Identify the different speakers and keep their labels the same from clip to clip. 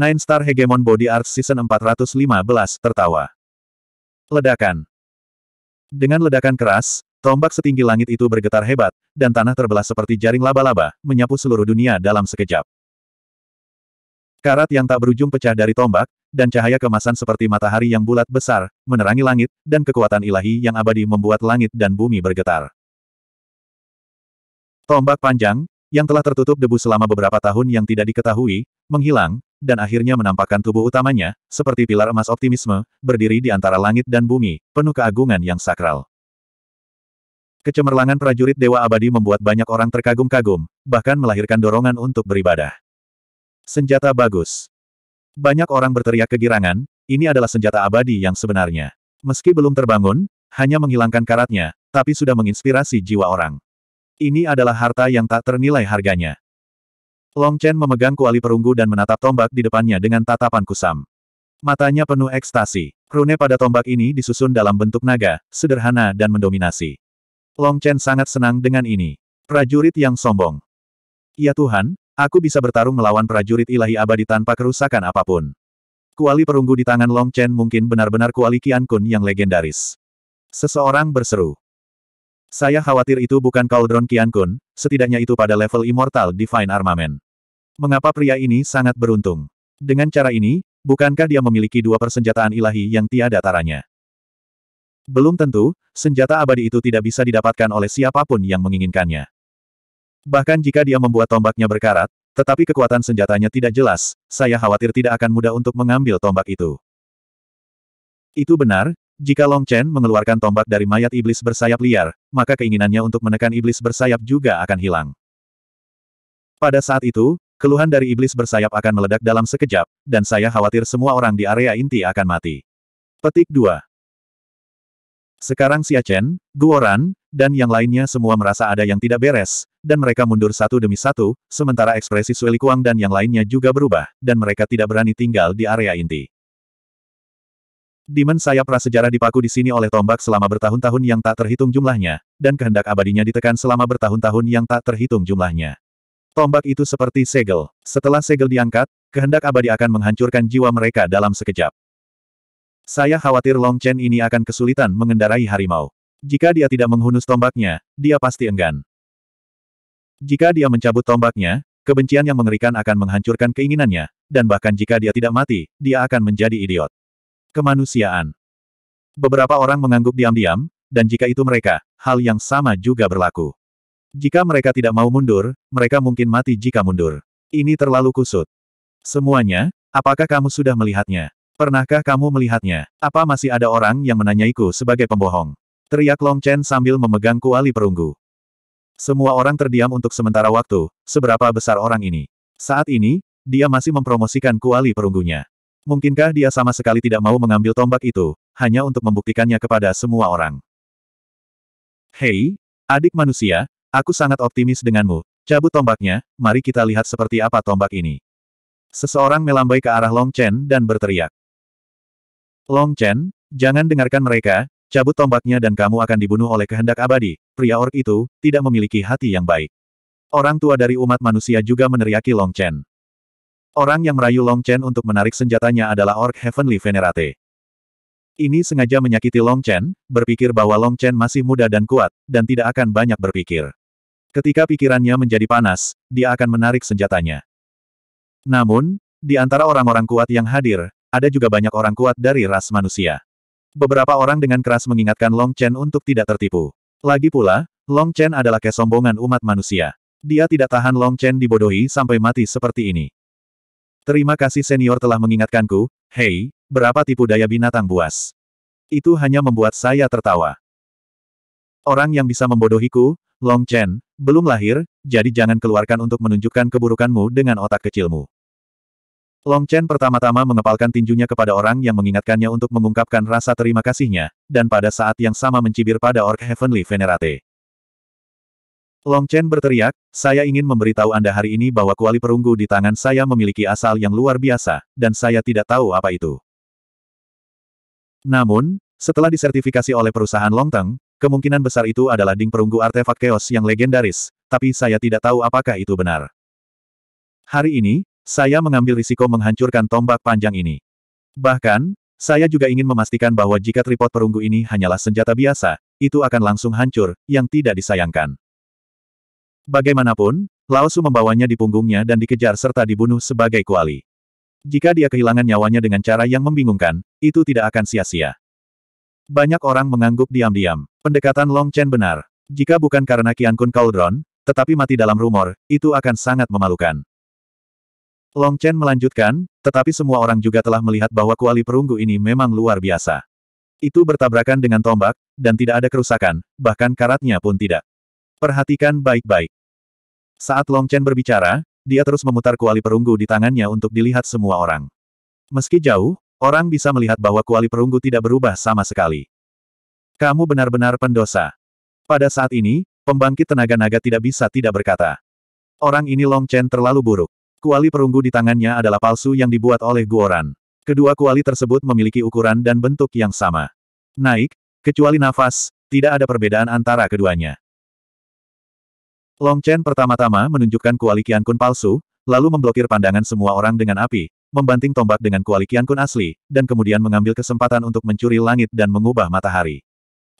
Speaker 1: Nine Star Hegemon Body Arts Season 415 tertawa. Ledakan. Dengan ledakan keras, tombak setinggi langit itu bergetar hebat, dan tanah terbelah seperti jaring laba-laba, menyapu seluruh dunia dalam sekejap. Karat yang tak berujung pecah dari tombak, dan cahaya kemasan seperti matahari yang bulat besar, menerangi langit, dan kekuatan ilahi yang abadi membuat langit dan bumi bergetar. Tombak panjang, yang telah tertutup debu selama beberapa tahun yang tidak diketahui, menghilang, dan akhirnya menampakkan tubuh utamanya, seperti pilar emas optimisme, berdiri di antara langit dan bumi, penuh keagungan yang sakral. Kecemerlangan prajurit Dewa Abadi membuat banyak orang terkagum-kagum, bahkan melahirkan dorongan untuk beribadah. Senjata bagus. Banyak orang berteriak kegirangan, ini adalah senjata abadi yang sebenarnya. Meski belum terbangun, hanya menghilangkan karatnya, tapi sudah menginspirasi jiwa orang. Ini adalah harta yang tak ternilai harganya. Long Chen memegang kuali perunggu dan menatap tombak di depannya dengan tatapan kusam. Matanya penuh ekstasi. Rune pada tombak ini disusun dalam bentuk naga, sederhana dan mendominasi. Long Chen sangat senang dengan ini. Prajurit yang sombong. Ya Tuhan, aku bisa bertarung melawan prajurit ilahi abadi tanpa kerusakan apapun. Kuali perunggu di tangan Long Chen mungkin benar-benar kuali Qian Kun yang legendaris. Seseorang berseru. Saya khawatir itu bukan Cauldron Kian Kun, setidaknya itu pada level Immortal Divine Armament. Mengapa pria ini sangat beruntung? Dengan cara ini, bukankah dia memiliki dua persenjataan ilahi yang tiada taranya? Belum tentu, senjata abadi itu tidak bisa didapatkan oleh siapapun yang menginginkannya. Bahkan jika dia membuat tombaknya berkarat, tetapi kekuatan senjatanya tidak jelas, saya khawatir tidak akan mudah untuk mengambil tombak itu. Itu benar, jika Long Chen mengeluarkan tombak dari mayat iblis bersayap liar, maka keinginannya untuk menekan iblis bersayap juga akan hilang. Pada saat itu, keluhan dari iblis bersayap akan meledak dalam sekejap, dan saya khawatir semua orang di area inti akan mati. Petik 2 Sekarang Xia Chen, Guoran, dan yang lainnya semua merasa ada yang tidak beres, dan mereka mundur satu demi satu, sementara ekspresi Sueli Kuang dan yang lainnya juga berubah, dan mereka tidak berani tinggal di area inti. Demon sayap prasejarah dipaku di sini oleh tombak selama bertahun-tahun yang tak terhitung jumlahnya, dan kehendak abadinya ditekan selama bertahun-tahun yang tak terhitung jumlahnya. Tombak itu seperti segel. Setelah segel diangkat, kehendak abadi akan menghancurkan jiwa mereka dalam sekejap. Saya khawatir Long Chen ini akan kesulitan mengendarai harimau. Jika dia tidak menghunus tombaknya, dia pasti enggan. Jika dia mencabut tombaknya, kebencian yang mengerikan akan menghancurkan keinginannya, dan bahkan jika dia tidak mati, dia akan menjadi idiot. Kemanusiaan. Beberapa orang mengangguk diam-diam, dan jika itu mereka, hal yang sama juga berlaku. Jika mereka tidak mau mundur, mereka mungkin mati jika mundur. Ini terlalu kusut. Semuanya, apakah kamu sudah melihatnya? Pernahkah kamu melihatnya? Apa masih ada orang yang menanyaiku sebagai pembohong? Teriak Long Chen sambil memegang kuali perunggu. Semua orang terdiam untuk sementara waktu, seberapa besar orang ini. Saat ini, dia masih mempromosikan kuali perunggunya. Mungkinkah dia sama sekali tidak mau mengambil tombak itu, hanya untuk membuktikannya kepada semua orang? Hei, adik manusia, aku sangat optimis denganmu. Cabut tombaknya, mari kita lihat seperti apa tombak ini. Seseorang melambai ke arah Long Chen dan berteriak. Long Chen, jangan dengarkan mereka, cabut tombaknya dan kamu akan dibunuh oleh kehendak abadi. Pria ork itu, tidak memiliki hati yang baik. Orang tua dari umat manusia juga meneriaki Long Chen. Orang yang merayu Long Chen untuk menarik senjatanya adalah Orc Heavenly Venerate. Ini sengaja menyakiti Long Chen, berpikir bahwa Long Chen masih muda dan kuat, dan tidak akan banyak berpikir. Ketika pikirannya menjadi panas, dia akan menarik senjatanya. Namun, di antara orang-orang kuat yang hadir, ada juga banyak orang kuat dari ras manusia. Beberapa orang dengan keras mengingatkan Long Chen untuk tidak tertipu. Lagi pula, Long Chen adalah kesombongan umat manusia. Dia tidak tahan Long Chen dibodohi sampai mati seperti ini. Terima kasih senior telah mengingatkanku, hei, berapa tipu daya binatang buas? Itu hanya membuat saya tertawa. Orang yang bisa membodohiku, Long Chen, belum lahir, jadi jangan keluarkan untuk menunjukkan keburukanmu dengan otak kecilmu. Long Chen pertama-tama mengepalkan tinjunya kepada orang yang mengingatkannya untuk mengungkapkan rasa terima kasihnya, dan pada saat yang sama mencibir pada Ork Heavenly Venerate. Long Chen berteriak, saya ingin memberitahu Anda hari ini bahwa kuali perunggu di tangan saya memiliki asal yang luar biasa, dan saya tidak tahu apa itu. Namun, setelah disertifikasi oleh perusahaan Long Longteng, kemungkinan besar itu adalah ding perunggu artefak keos yang legendaris, tapi saya tidak tahu apakah itu benar. Hari ini, saya mengambil risiko menghancurkan tombak panjang ini. Bahkan, saya juga ingin memastikan bahwa jika tripod perunggu ini hanyalah senjata biasa, itu akan langsung hancur, yang tidak disayangkan. Bagaimanapun, Laosu membawanya di punggungnya dan dikejar serta dibunuh sebagai kuali. Jika dia kehilangan nyawanya dengan cara yang membingungkan, itu tidak akan sia-sia. Banyak orang mengangguk diam-diam. Pendekatan Long Chen benar. Jika bukan karena Kian Kun Cauldron, tetapi mati dalam rumor, itu akan sangat memalukan. Long Chen melanjutkan, tetapi semua orang juga telah melihat bahwa kuali perunggu ini memang luar biasa. Itu bertabrakan dengan tombak, dan tidak ada kerusakan, bahkan karatnya pun tidak. Perhatikan baik-baik. Saat Long Chen berbicara, dia terus memutar kuali perunggu di tangannya untuk dilihat semua orang. Meski jauh, orang bisa melihat bahwa kuali perunggu tidak berubah sama sekali. Kamu benar-benar pendosa. Pada saat ini, pembangkit tenaga naga tidak bisa tidak berkata. Orang ini Long Chen terlalu buruk. Kuali perunggu di tangannya adalah palsu yang dibuat oleh Guoran. Kedua kuali tersebut memiliki ukuran dan bentuk yang sama. Naik, kecuali nafas, tidak ada perbedaan antara keduanya. Long Chen pertama-tama menunjukkan kuali kun palsu, lalu memblokir pandangan semua orang dengan api, membanting tombak dengan kuali kun asli, dan kemudian mengambil kesempatan untuk mencuri langit dan mengubah matahari.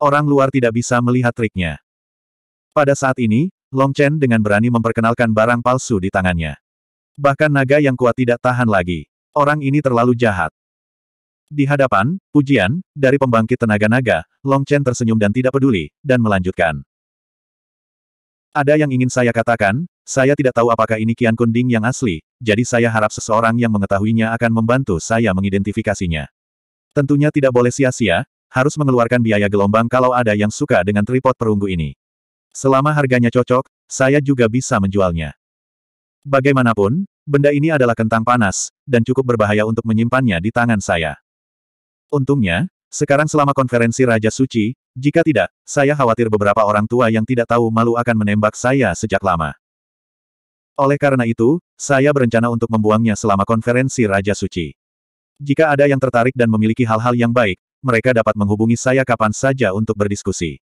Speaker 1: Orang luar tidak bisa melihat triknya. Pada saat ini, Long Chen dengan berani memperkenalkan barang palsu di tangannya. Bahkan naga yang kuat tidak tahan lagi. Orang ini terlalu jahat. Di hadapan, pujian, dari pembangkit tenaga naga, Long Chen tersenyum dan tidak peduli, dan melanjutkan. Ada yang ingin saya katakan, saya tidak tahu apakah ini Kian Kunding yang asli, jadi saya harap seseorang yang mengetahuinya akan membantu saya mengidentifikasinya. Tentunya tidak boleh sia-sia, harus mengeluarkan biaya gelombang kalau ada yang suka dengan tripod perunggu ini. Selama harganya cocok, saya juga bisa menjualnya. Bagaimanapun, benda ini adalah kentang panas, dan cukup berbahaya untuk menyimpannya di tangan saya. Untungnya, sekarang selama konferensi Raja Suci, jika tidak, saya khawatir beberapa orang tua yang tidak tahu malu akan menembak saya sejak lama. Oleh karena itu, saya berencana untuk membuangnya selama konferensi Raja Suci. Jika ada yang tertarik dan memiliki hal-hal yang baik, mereka dapat menghubungi saya kapan saja untuk berdiskusi.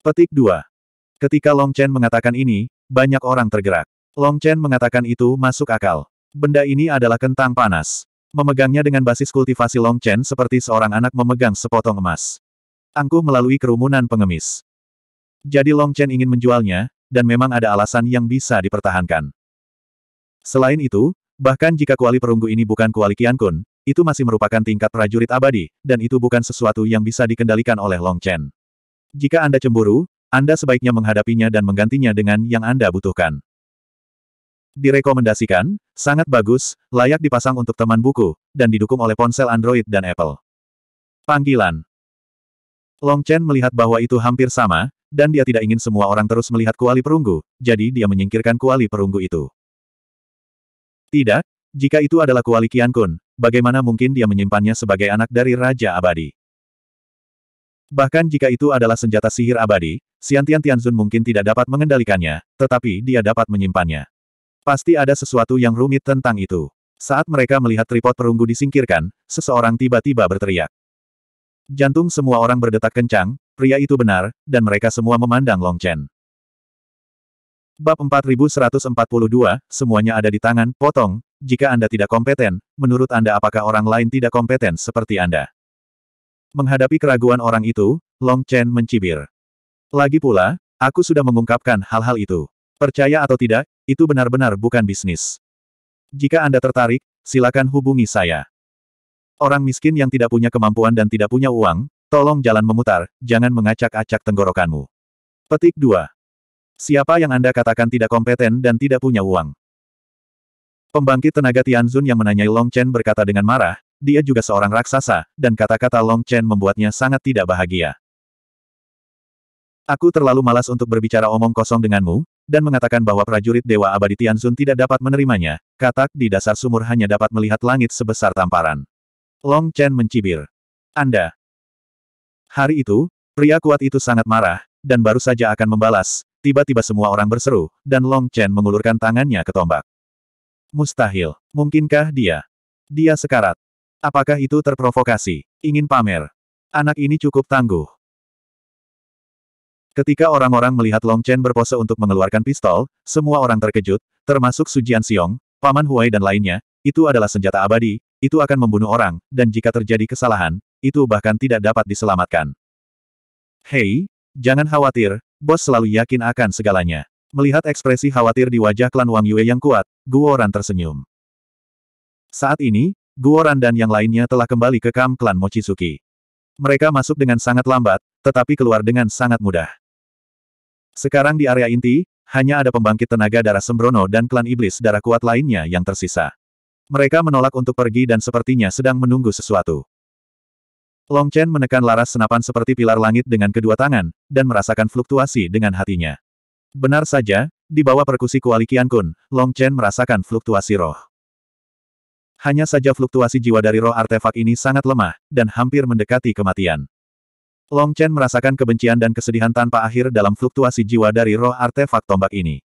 Speaker 1: Petik 2. Ketika Long Chen mengatakan ini, banyak orang tergerak. Long Chen mengatakan itu masuk akal. Benda ini adalah kentang panas. Memegangnya dengan basis kultivasi Long Chen seperti seorang anak memegang sepotong emas angkuh melalui kerumunan pengemis. Jadi Long Chen ingin menjualnya, dan memang ada alasan yang bisa dipertahankan. Selain itu, bahkan jika kuali perunggu ini bukan kuali Qiankun, itu masih merupakan tingkat prajurit abadi, dan itu bukan sesuatu yang bisa dikendalikan oleh Long Chen. Jika Anda cemburu, Anda sebaiknya menghadapinya dan menggantinya dengan yang Anda butuhkan. Direkomendasikan, sangat bagus, layak dipasang untuk teman buku, dan didukung oleh ponsel Android dan Apple. Panggilan Long Chen melihat bahwa itu hampir sama, dan dia tidak ingin semua orang terus melihat kuali perunggu, jadi dia menyingkirkan kuali perunggu itu. Tidak, jika itu adalah kuali Qian Kun, bagaimana mungkin dia menyimpannya sebagai anak dari Raja Abadi? Bahkan jika itu adalah senjata sihir abadi, Xiantian Tianzun mungkin tidak dapat mengendalikannya, tetapi dia dapat menyimpannya. Pasti ada sesuatu yang rumit tentang itu. Saat mereka melihat tripod perunggu disingkirkan, seseorang tiba-tiba berteriak. Jantung semua orang berdetak kencang, pria itu benar, dan mereka semua memandang Long Chen. Bab 4142, semuanya ada di tangan, potong, jika Anda tidak kompeten, menurut Anda apakah orang lain tidak kompeten seperti Anda? Menghadapi keraguan orang itu, Long Chen mencibir. Lagi pula, aku sudah mengungkapkan hal-hal itu. Percaya atau tidak, itu benar-benar bukan bisnis. Jika Anda tertarik, silakan hubungi saya. Orang miskin yang tidak punya kemampuan dan tidak punya uang, tolong jalan memutar, jangan mengacak-acak tenggorokanmu. Petik 2. Siapa yang Anda katakan tidak kompeten dan tidak punya uang? Pembangkit tenaga Tianzun yang menanyai Long Chen berkata dengan marah, dia juga seorang raksasa, dan kata-kata Long Chen membuatnya sangat tidak bahagia. Aku terlalu malas untuk berbicara omong kosong denganmu, dan mengatakan bahwa prajurit Dewa Abadi Tianzun tidak dapat menerimanya, katak di dasar sumur hanya dapat melihat langit sebesar tamparan. Long Chen mencibir. Anda. Hari itu, pria kuat itu sangat marah, dan baru saja akan membalas, tiba-tiba semua orang berseru, dan Long Chen mengulurkan tangannya ke tombak. Mustahil. Mungkinkah dia? Dia sekarat. Apakah itu terprovokasi? Ingin pamer? Anak ini cukup tangguh. Ketika orang-orang melihat Long Chen berpose untuk mengeluarkan pistol, semua orang terkejut, termasuk Sujian Xiong, Paman Huai dan lainnya, itu adalah senjata abadi, itu akan membunuh orang, dan jika terjadi kesalahan, itu bahkan tidak dapat diselamatkan. Hei, jangan khawatir, bos selalu yakin akan segalanya. Melihat ekspresi khawatir di wajah klan Wang Yue yang kuat, Guo Ran tersenyum. Saat ini, Guo Ran dan yang lainnya telah kembali ke kamp klan Mochizuki. Mereka masuk dengan sangat lambat, tetapi keluar dengan sangat mudah. Sekarang di area inti, hanya ada pembangkit tenaga darah sembrono dan klan iblis darah kuat lainnya yang tersisa. Mereka menolak untuk pergi dan sepertinya sedang menunggu sesuatu. Long Chen menekan laras senapan seperti pilar langit dengan kedua tangan, dan merasakan fluktuasi dengan hatinya. Benar saja, di bawah perkusi Kuali Kun, Long Chen merasakan fluktuasi roh. Hanya saja fluktuasi jiwa dari roh artefak ini sangat lemah, dan hampir mendekati kematian. Long Chen merasakan kebencian dan kesedihan tanpa akhir dalam fluktuasi jiwa dari roh artefak tombak ini.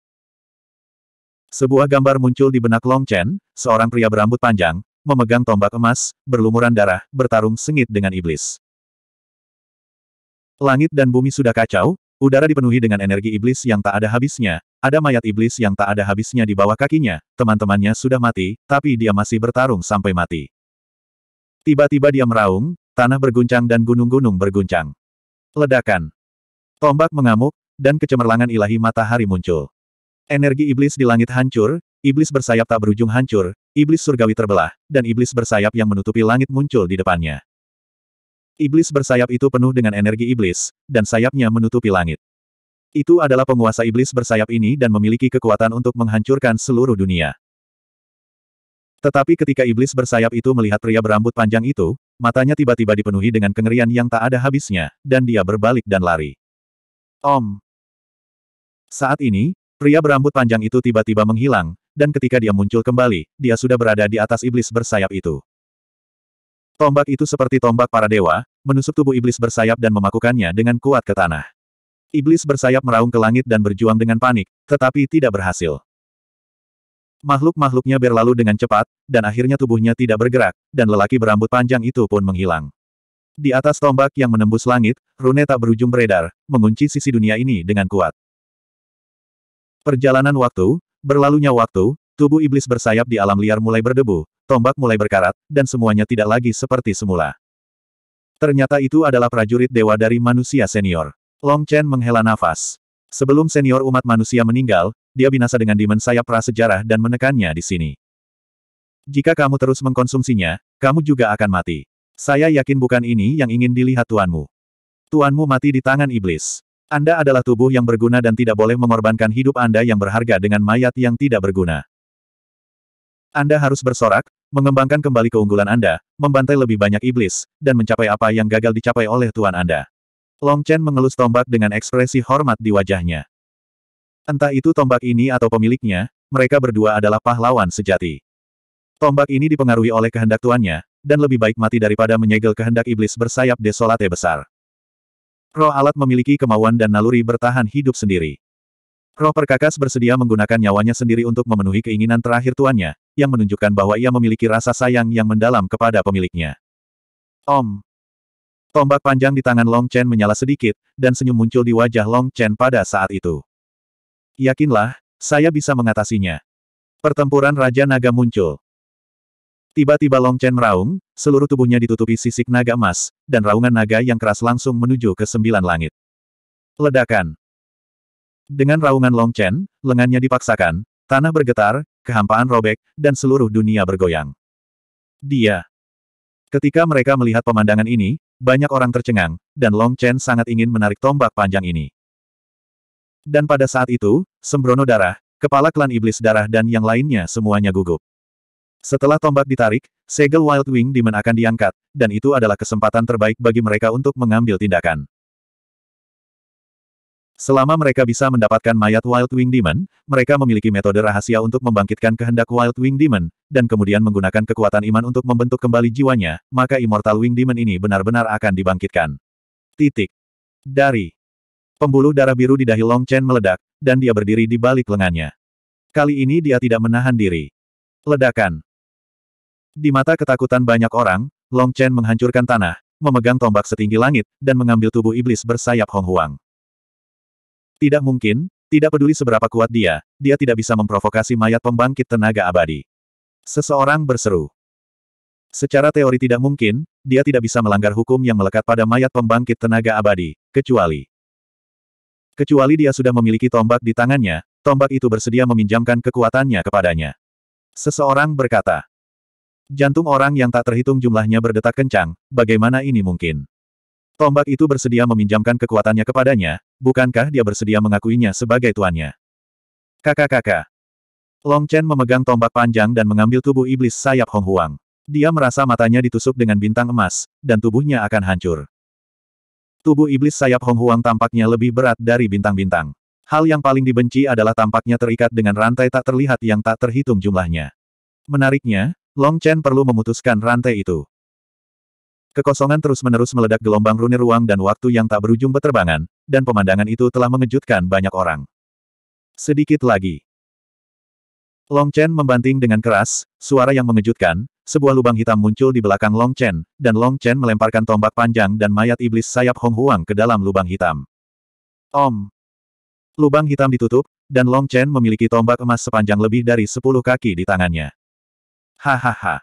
Speaker 1: Sebuah gambar muncul di benak Long Chen, seorang pria berambut panjang, memegang tombak emas, berlumuran darah, bertarung sengit dengan iblis. Langit dan bumi sudah kacau, udara dipenuhi dengan energi iblis yang tak ada habisnya, ada mayat iblis yang tak ada habisnya di bawah kakinya, teman-temannya sudah mati, tapi dia masih bertarung sampai mati. Tiba-tiba dia meraung, tanah berguncang dan gunung-gunung berguncang. Ledakan. Tombak mengamuk, dan kecemerlangan ilahi matahari muncul. Energi iblis di langit hancur, iblis bersayap tak berujung hancur, iblis surgawi terbelah, dan iblis bersayap yang menutupi langit muncul di depannya. Iblis bersayap itu penuh dengan energi iblis, dan sayapnya menutupi langit. Itu adalah penguasa iblis bersayap ini dan memiliki kekuatan untuk menghancurkan seluruh dunia. Tetapi ketika iblis bersayap itu melihat pria berambut panjang itu, matanya tiba-tiba dipenuhi dengan kengerian yang tak ada habisnya, dan dia berbalik dan lari. Om. Saat ini, Pria berambut panjang itu tiba-tiba menghilang, dan ketika dia muncul kembali, dia sudah berada di atas iblis bersayap itu. Tombak itu seperti tombak para dewa, menusuk tubuh iblis bersayap dan memakukannya dengan kuat ke tanah. Iblis bersayap meraung ke langit dan berjuang dengan panik, tetapi tidak berhasil. Makhluk-makhluknya berlalu dengan cepat, dan akhirnya tubuhnya tidak bergerak, dan lelaki berambut panjang itu pun menghilang. Di atas tombak yang menembus langit, rune tak berujung beredar, mengunci sisi dunia ini dengan kuat. Perjalanan waktu, berlalunya waktu, tubuh iblis bersayap di alam liar mulai berdebu, tombak mulai berkarat, dan semuanya tidak lagi seperti semula. Ternyata itu adalah prajurit dewa dari manusia senior. Long Chen menghela nafas. Sebelum senior umat manusia meninggal, dia binasa dengan dimen sayap prasejarah dan menekannya di sini. Jika kamu terus mengkonsumsinya, kamu juga akan mati. Saya yakin bukan ini yang ingin dilihat tuanmu. Tuanmu mati di tangan iblis. Anda adalah tubuh yang berguna dan tidak boleh mengorbankan hidup Anda yang berharga dengan mayat yang tidak berguna. Anda harus bersorak, mengembangkan kembali keunggulan Anda, membantai lebih banyak iblis, dan mencapai apa yang gagal dicapai oleh Tuan Anda. Long Chen mengelus tombak dengan ekspresi hormat di wajahnya. Entah itu tombak ini atau pemiliknya, mereka berdua adalah pahlawan sejati. Tombak ini dipengaruhi oleh kehendak tuannya, dan lebih baik mati daripada menyegel kehendak iblis bersayap desolate besar. Roh alat memiliki kemauan dan naluri bertahan hidup sendiri. Roh perkakas bersedia menggunakan nyawanya sendiri untuk memenuhi keinginan terakhir tuannya, yang menunjukkan bahwa ia memiliki rasa sayang yang mendalam kepada pemiliknya. Om. Tombak panjang di tangan Long Chen menyala sedikit, dan senyum muncul di wajah Long Chen pada saat itu. Yakinlah, saya bisa mengatasinya. Pertempuran Raja Naga muncul. Tiba-tiba Long Chen meraung, seluruh tubuhnya ditutupi sisik naga emas, dan raungan naga yang keras langsung menuju ke sembilan langit. Ledakan. Dengan raungan Long Chen, lengannya dipaksakan, tanah bergetar, kehampaan robek, dan seluruh dunia bergoyang. Dia. Ketika mereka melihat pemandangan ini, banyak orang tercengang, dan Long Chen sangat ingin menarik tombak panjang ini. Dan pada saat itu, sembrono darah, kepala klan iblis darah dan yang lainnya semuanya gugup. Setelah tombak ditarik, segel Wild Wing Demon akan diangkat, dan itu adalah kesempatan terbaik bagi mereka untuk mengambil tindakan. Selama mereka bisa mendapatkan mayat Wild Wing Demon, mereka memiliki metode rahasia untuk membangkitkan kehendak Wild Wing Demon, dan kemudian menggunakan kekuatan iman untuk membentuk kembali jiwanya, maka Immortal Wing Demon ini benar-benar akan dibangkitkan. Titik. Dari. Pembuluh darah biru di dahi Long Chen meledak, dan dia berdiri di balik lengannya. Kali ini dia tidak menahan diri. Ledakan. Di mata ketakutan banyak orang, Long Chen menghancurkan tanah, memegang tombak setinggi langit, dan mengambil tubuh iblis bersayap Hong Huang. Tidak mungkin, tidak peduli seberapa kuat dia, dia tidak bisa memprovokasi mayat pembangkit tenaga abadi. Seseorang berseru. Secara teori tidak mungkin, dia tidak bisa melanggar hukum yang melekat pada mayat pembangkit tenaga abadi, kecuali kecuali dia sudah memiliki tombak di tangannya, tombak itu bersedia meminjamkan kekuatannya kepadanya. Seseorang berkata, Jantung orang yang tak terhitung jumlahnya berdetak kencang, bagaimana ini mungkin? Tombak itu bersedia meminjamkan kekuatannya kepadanya, bukankah dia bersedia mengakuinya sebagai tuannya? Kakak-kakak. Long Chen memegang tombak panjang dan mengambil tubuh iblis sayap Hong Huang. Dia merasa matanya ditusuk dengan bintang emas, dan tubuhnya akan hancur. Tubuh iblis sayap Hong Huang tampaknya lebih berat dari bintang-bintang. Hal yang paling dibenci adalah tampaknya terikat dengan rantai tak terlihat yang tak terhitung jumlahnya. Menariknya, Long Chen perlu memutuskan rantai itu. Kekosongan terus-menerus meledak gelombang rune ruang dan waktu yang tak berujung beterbangan, dan pemandangan itu telah mengejutkan banyak orang. Sedikit lagi. Long Chen membanting dengan keras, suara yang mengejutkan, sebuah lubang hitam muncul di belakang Long Chen, dan Long Chen melemparkan tombak panjang dan mayat iblis sayap Hong Huang ke dalam lubang hitam. Om! Lubang hitam ditutup, dan Long Chen memiliki tombak emas sepanjang lebih dari 10 kaki di tangannya. Hahaha.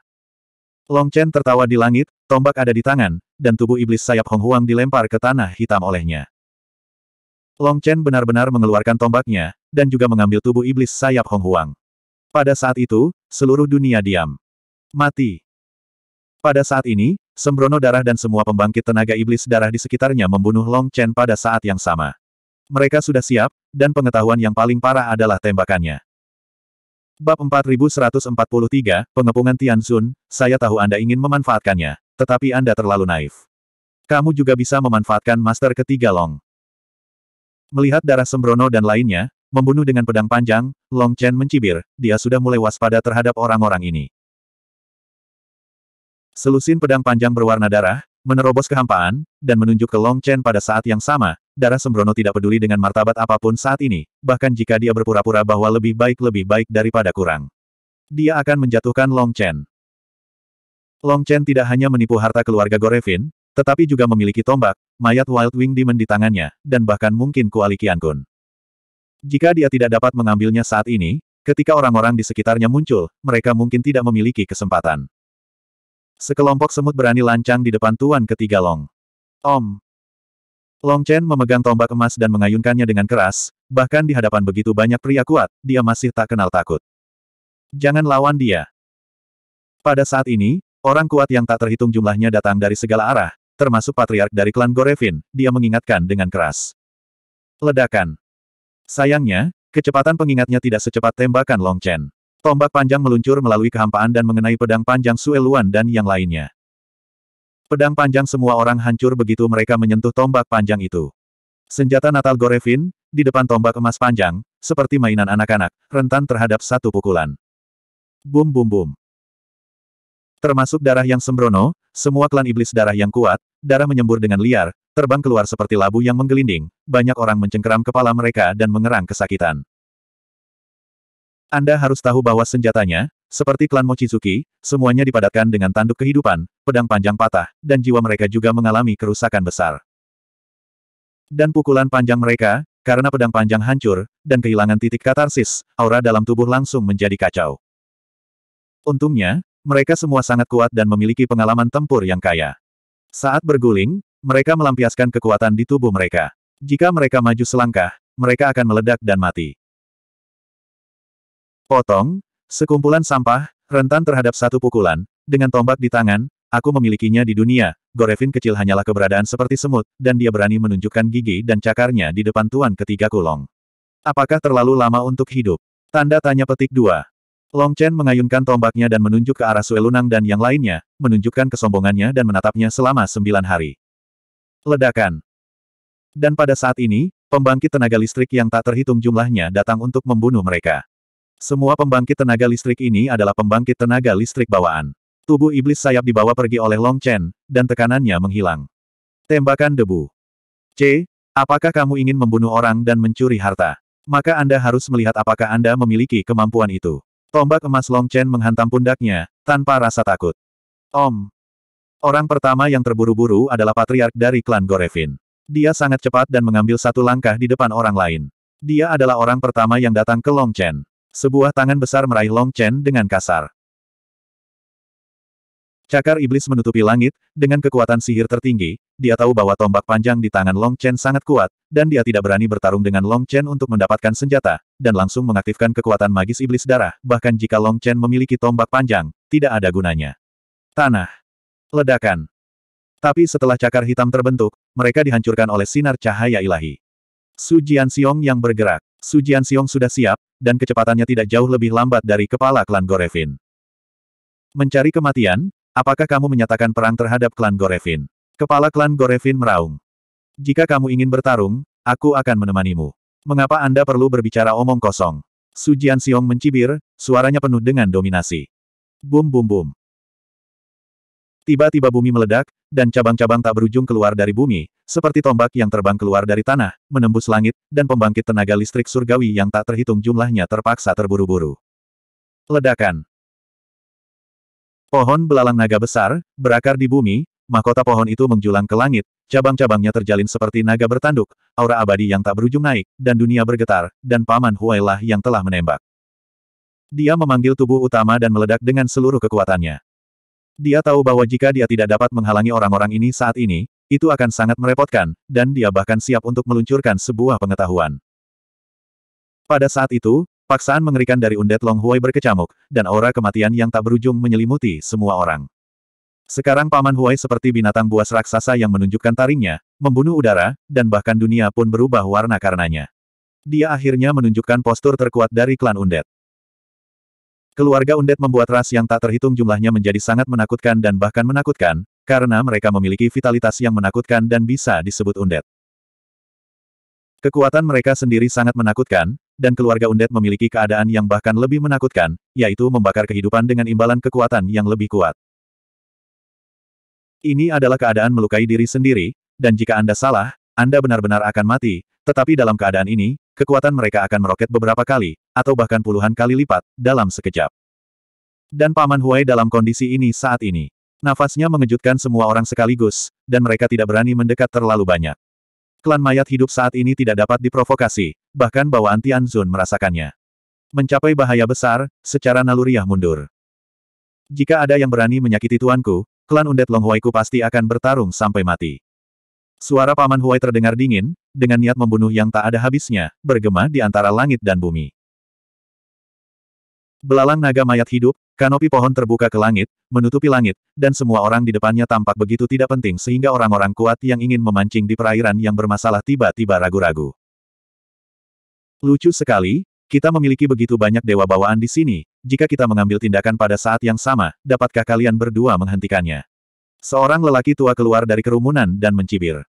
Speaker 1: Long Chen tertawa di langit, tombak ada di tangan, dan tubuh iblis sayap Hong Huang dilempar ke tanah hitam olehnya. Long Chen benar-benar mengeluarkan tombaknya, dan juga mengambil tubuh iblis sayap Hong Huang. Pada saat itu, seluruh dunia diam. Mati. Pada saat ini, sembrono darah dan semua pembangkit tenaga iblis darah di sekitarnya membunuh Long Chen pada saat yang sama. Mereka sudah siap, dan pengetahuan yang paling parah adalah tembakannya. Bab 4143, Pengepungan Tianzun, saya tahu Anda ingin memanfaatkannya, tetapi Anda terlalu naif. Kamu juga bisa memanfaatkan master ketiga Long. Melihat darah sembrono dan lainnya, membunuh dengan pedang panjang, Long Chen mencibir, dia sudah mulai waspada terhadap orang-orang ini. Selusin pedang panjang berwarna darah, menerobos kehampaan, dan menunjuk ke Long Chen pada saat yang sama, Darah Sembrono tidak peduli dengan martabat apapun saat ini, bahkan jika dia berpura-pura bahwa lebih baik lebih baik daripada kurang. Dia akan menjatuhkan Long Chen. Long Chen tidak hanya menipu harta keluarga Gorevin, tetapi juga memiliki tombak, mayat Wild Wing Demon di tangannya, dan bahkan mungkin kuali Kun. Jika dia tidak dapat mengambilnya saat ini, ketika orang-orang di sekitarnya muncul, mereka mungkin tidak memiliki kesempatan. Sekelompok semut berani lancang di depan Tuan Ketiga Long. Om, Long Chen memegang tombak emas dan mengayunkannya dengan keras, bahkan di hadapan begitu banyak pria kuat, dia masih tak kenal takut. Jangan lawan dia. Pada saat ini, orang kuat yang tak terhitung jumlahnya datang dari segala arah, termasuk patriark dari klan Gorevin, dia mengingatkan dengan keras. Ledakan. Sayangnya, kecepatan pengingatnya tidak secepat tembakan Long Chen. Tombak panjang meluncur melalui kehampaan dan mengenai pedang panjang Sueluan dan yang lainnya. Pedang panjang semua orang hancur begitu mereka menyentuh tombak panjang itu. Senjata Natal Gorevin, di depan tombak emas panjang, seperti mainan anak-anak, rentan terhadap satu pukulan. Bum bum bum. Termasuk darah yang sembrono, semua klan iblis darah yang kuat, darah menyembur dengan liar, terbang keluar seperti labu yang menggelinding, banyak orang mencengkeram kepala mereka dan mengerang kesakitan. Anda harus tahu bahwa senjatanya, seperti klan Mochizuki, semuanya dipadatkan dengan tanduk kehidupan, pedang panjang patah, dan jiwa mereka juga mengalami kerusakan besar. Dan pukulan panjang mereka, karena pedang panjang hancur, dan kehilangan titik katarsis, aura dalam tubuh langsung menjadi kacau. Untungnya, mereka semua sangat kuat dan memiliki pengalaman tempur yang kaya. Saat berguling, mereka melampiaskan kekuatan di tubuh mereka. Jika mereka maju selangkah, mereka akan meledak dan mati. Potong, Sekumpulan sampah, rentan terhadap satu pukulan, dengan tombak di tangan, aku memilikinya di dunia, Gorevin kecil hanyalah keberadaan seperti semut, dan dia berani menunjukkan gigi dan cakarnya di depan tuan ketiga kulong. Apakah terlalu lama untuk hidup? Tanda tanya petik dua. Long Chen mengayunkan tombaknya dan menunjuk ke arah suelunang dan yang lainnya, menunjukkan kesombongannya dan menatapnya selama sembilan hari. Ledakan. Dan pada saat ini, pembangkit tenaga listrik yang tak terhitung jumlahnya datang untuk membunuh mereka. Semua pembangkit tenaga listrik ini adalah pembangkit tenaga listrik bawaan. Tubuh iblis sayap dibawa pergi oleh Long Chen, dan tekanannya menghilang. Tembakan debu. C. Apakah kamu ingin membunuh orang dan mencuri harta? Maka Anda harus melihat apakah Anda memiliki kemampuan itu. Tombak emas Long Chen menghantam pundaknya, tanpa rasa takut. Om. Orang pertama yang terburu-buru adalah patriark dari klan Gorevin. Dia sangat cepat dan mengambil satu langkah di depan orang lain. Dia adalah orang pertama yang datang ke Long Chen. Sebuah tangan besar meraih Long Chen dengan kasar. Cakar iblis menutupi langit, dengan kekuatan sihir tertinggi, dia tahu bahwa tombak panjang di tangan Long Chen sangat kuat, dan dia tidak berani bertarung dengan Long Chen untuk mendapatkan senjata, dan langsung mengaktifkan kekuatan magis iblis darah, bahkan jika Long Chen memiliki tombak panjang, tidak ada gunanya. Tanah. Ledakan. Tapi setelah cakar hitam terbentuk, mereka dihancurkan oleh sinar cahaya ilahi. Su Jian Xiong yang bergerak. Su Jianxiong sudah siap, dan kecepatannya tidak jauh lebih lambat dari kepala klan Gorevin. Mencari kematian, apakah kamu menyatakan perang terhadap klan Gorevin? Kepala klan Gorevin meraung. Jika kamu ingin bertarung, aku akan menemanimu. Mengapa Anda perlu berbicara omong kosong? Su Jianxiong mencibir, suaranya penuh dengan dominasi. Bum bum bum. Tiba-tiba bumi meledak, dan cabang-cabang tak berujung keluar dari bumi, seperti tombak yang terbang keluar dari tanah, menembus langit, dan pembangkit tenaga listrik surgawi yang tak terhitung jumlahnya terpaksa terburu-buru. Ledakan Pohon belalang naga besar, berakar di bumi, mahkota pohon itu menjulang ke langit, cabang-cabangnya terjalin seperti naga bertanduk, aura abadi yang tak berujung naik, dan dunia bergetar, dan paman Huailah yang telah menembak. Dia memanggil tubuh utama dan meledak dengan seluruh kekuatannya. Dia tahu bahwa jika dia tidak dapat menghalangi orang-orang ini saat ini, itu akan sangat merepotkan, dan dia bahkan siap untuk meluncurkan sebuah pengetahuan. Pada saat itu, paksaan mengerikan dari Undet Long Huai berkecamuk, dan aura kematian yang tak berujung menyelimuti semua orang. Sekarang Paman Huai seperti binatang buas raksasa yang menunjukkan taringnya, membunuh udara, dan bahkan dunia pun berubah warna karenanya. Dia akhirnya menunjukkan postur terkuat dari klan Undet. Keluarga Undet membuat ras yang tak terhitung jumlahnya menjadi sangat menakutkan dan bahkan menakutkan, karena mereka memiliki vitalitas yang menakutkan dan bisa disebut Undet. Kekuatan mereka sendiri sangat menakutkan, dan keluarga Undet memiliki keadaan yang bahkan lebih menakutkan, yaitu membakar kehidupan dengan imbalan kekuatan yang lebih kuat. Ini adalah keadaan melukai diri sendiri, dan jika Anda salah, Anda benar-benar akan mati, tetapi dalam keadaan ini, kekuatan mereka akan meroket beberapa kali, atau bahkan puluhan kali lipat, dalam sekejap. Dan Paman Huai dalam kondisi ini saat ini. Nafasnya mengejutkan semua orang sekaligus, dan mereka tidak berani mendekat terlalu banyak. Klan mayat hidup saat ini tidak dapat diprovokasi, bahkan bawaan Tianzun merasakannya. Mencapai bahaya besar, secara naluriah mundur. Jika ada yang berani menyakiti tuanku, klan undet Longhuaiku pasti akan bertarung sampai mati. Suara Paman Huai terdengar dingin, dengan niat membunuh yang tak ada habisnya, bergema di antara langit dan bumi. Belalang naga mayat hidup, kanopi pohon terbuka ke langit, menutupi langit, dan semua orang di depannya tampak begitu tidak penting sehingga orang-orang kuat yang ingin memancing di perairan yang bermasalah tiba-tiba ragu-ragu. Lucu sekali, kita memiliki begitu banyak dewa bawaan di sini, jika kita mengambil tindakan pada saat yang sama, dapatkah kalian berdua menghentikannya? Seorang lelaki tua keluar dari kerumunan dan mencibir.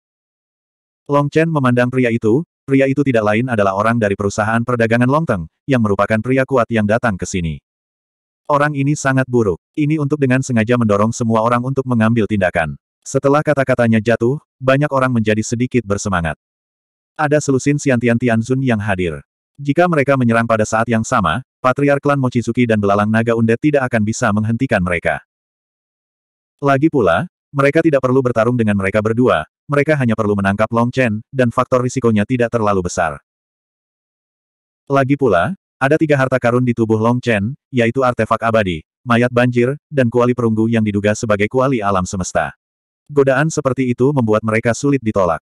Speaker 1: Long Chen memandang pria itu, pria itu tidak lain adalah orang dari perusahaan perdagangan Long Teng, yang merupakan pria kuat yang datang ke sini. Orang ini sangat buruk. Ini untuk dengan sengaja mendorong semua orang untuk mengambil tindakan. Setelah kata-katanya jatuh, banyak orang menjadi sedikit bersemangat. Ada selusin siantian Tianzun yang hadir. Jika mereka menyerang pada saat yang sama, Patriark Klan Mochizuki dan Belalang Naga Undet tidak akan bisa menghentikan mereka. Lagi pula, mereka tidak perlu bertarung dengan mereka berdua, mereka hanya perlu menangkap Long Chen, dan faktor risikonya tidak terlalu besar. Lagi pula, ada tiga harta karun di tubuh Long Chen, yaitu artefak abadi, mayat banjir, dan kuali perunggu yang diduga sebagai kuali alam semesta. Godaan seperti itu membuat mereka sulit ditolak.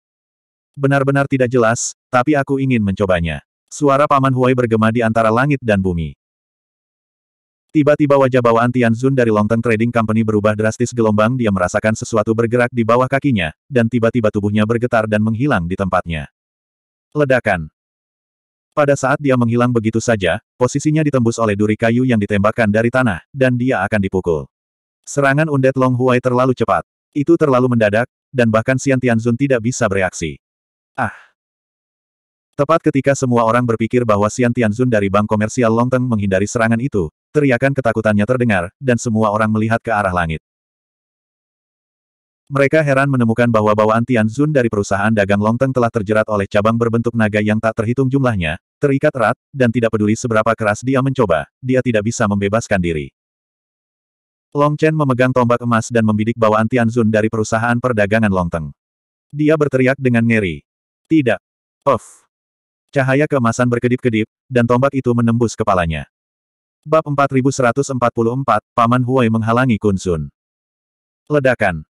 Speaker 1: Benar-benar tidak jelas, tapi aku ingin mencobanya. Suara Paman Huai bergema di antara langit dan bumi. Tiba-tiba wajah bawaan Tianzun dari Longteng Trading Company berubah drastis gelombang dia merasakan sesuatu bergerak di bawah kakinya, dan tiba-tiba tubuhnya bergetar dan menghilang di tempatnya. Ledakan. Pada saat dia menghilang begitu saja, posisinya ditembus oleh duri kayu yang ditembakkan dari tanah, dan dia akan dipukul. Serangan undet Long Huai terlalu cepat. Itu terlalu mendadak, dan bahkan Xian Tianzun tidak bisa bereaksi. Ah! Tepat ketika semua orang berpikir bahwa Xian Tianzun dari Bank Komersial Longteng menghindari serangan itu, Teriakan ketakutannya terdengar, dan semua orang melihat ke arah langit. Mereka heran menemukan bahwa bawaan Tianzun dari perusahaan dagang Longteng telah terjerat oleh cabang berbentuk naga yang tak terhitung jumlahnya, terikat erat, dan tidak peduli seberapa keras dia mencoba, dia tidak bisa membebaskan diri. Long Chen memegang tombak emas dan membidik bawaan Tianzun dari perusahaan perdagangan Longteng. Dia berteriak dengan ngeri. Tidak. Off. Cahaya keemasan berkedip-kedip, dan tombak itu menembus kepalanya. Bab 4144, Paman Huai menghalangi Kunsun. Ledakan.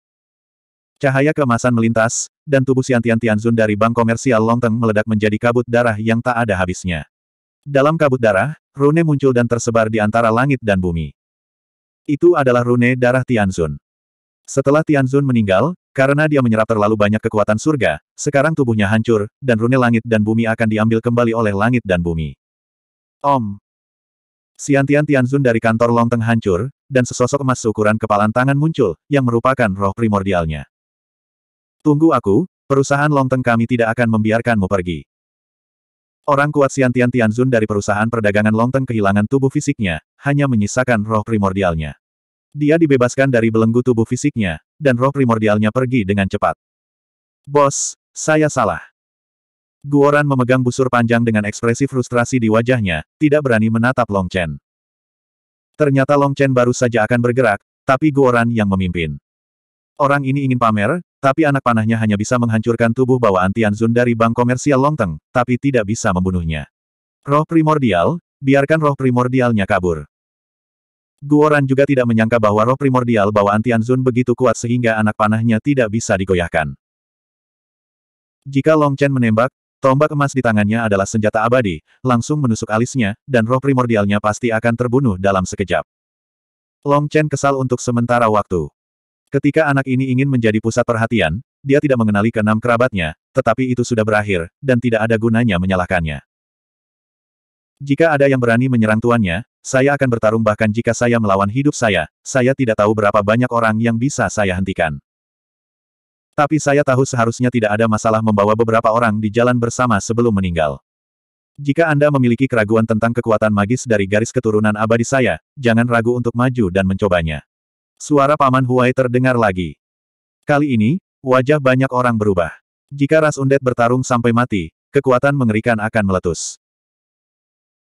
Speaker 1: Cahaya kemasan melintas, dan tubuh Tian Tianzun dari bank komersial Longteng meledak menjadi kabut darah yang tak ada habisnya. Dalam kabut darah, rune muncul dan tersebar di antara langit dan bumi. Itu adalah rune darah Tianzun. Setelah Tianzun meninggal, karena dia menyerap terlalu banyak kekuatan surga, sekarang tubuhnya hancur, dan rune langit dan bumi akan diambil kembali oleh langit dan bumi. Om, Siantian Tianzun dari kantor Longteng hancur, dan sesosok emas seukuran kepalan tangan muncul, yang merupakan roh primordialnya. Tunggu aku, perusahaan Longteng kami tidak akan membiarkanmu pergi. Orang kuat Siantian Tianzun dari perusahaan perdagangan Longteng kehilangan tubuh fisiknya, hanya menyisakan roh primordialnya. Dia dibebaskan dari belenggu tubuh fisiknya, dan roh primordialnya pergi dengan cepat. Bos, saya salah. Guoran memegang busur panjang dengan ekspresi frustrasi di wajahnya, tidak berani menatap Long Chen. Ternyata Long Chen baru saja akan bergerak, tapi Guoran yang memimpin. Orang ini ingin pamer, tapi anak panahnya hanya bisa menghancurkan tubuh bawaan Tianzun dari bank komersial Long Teng, tapi tidak bisa membunuhnya. Roh primordial, biarkan roh primordialnya kabur. Guoran juga tidak menyangka bahwa roh primordial bawaan Tianzun begitu kuat sehingga anak panahnya tidak bisa digoyahkan. Jika Long Chen menembak, Tombak emas di tangannya adalah senjata abadi, langsung menusuk alisnya, dan roh primordialnya pasti akan terbunuh dalam sekejap. Long Chen kesal untuk sementara waktu. Ketika anak ini ingin menjadi pusat perhatian, dia tidak mengenali keenam kerabatnya, tetapi itu sudah berakhir, dan tidak ada gunanya menyalahkannya. Jika ada yang berani menyerang tuannya, saya akan bertarung bahkan jika saya melawan hidup saya, saya tidak tahu berapa banyak orang yang bisa saya hentikan. Tapi saya tahu seharusnya tidak ada masalah membawa beberapa orang di jalan bersama sebelum meninggal. Jika Anda memiliki keraguan tentang kekuatan magis dari garis keturunan abadi saya, jangan ragu untuk maju dan mencobanya. Suara Paman Huai terdengar lagi. Kali ini, wajah banyak orang berubah. Jika ras undet bertarung sampai mati, kekuatan mengerikan akan meletus.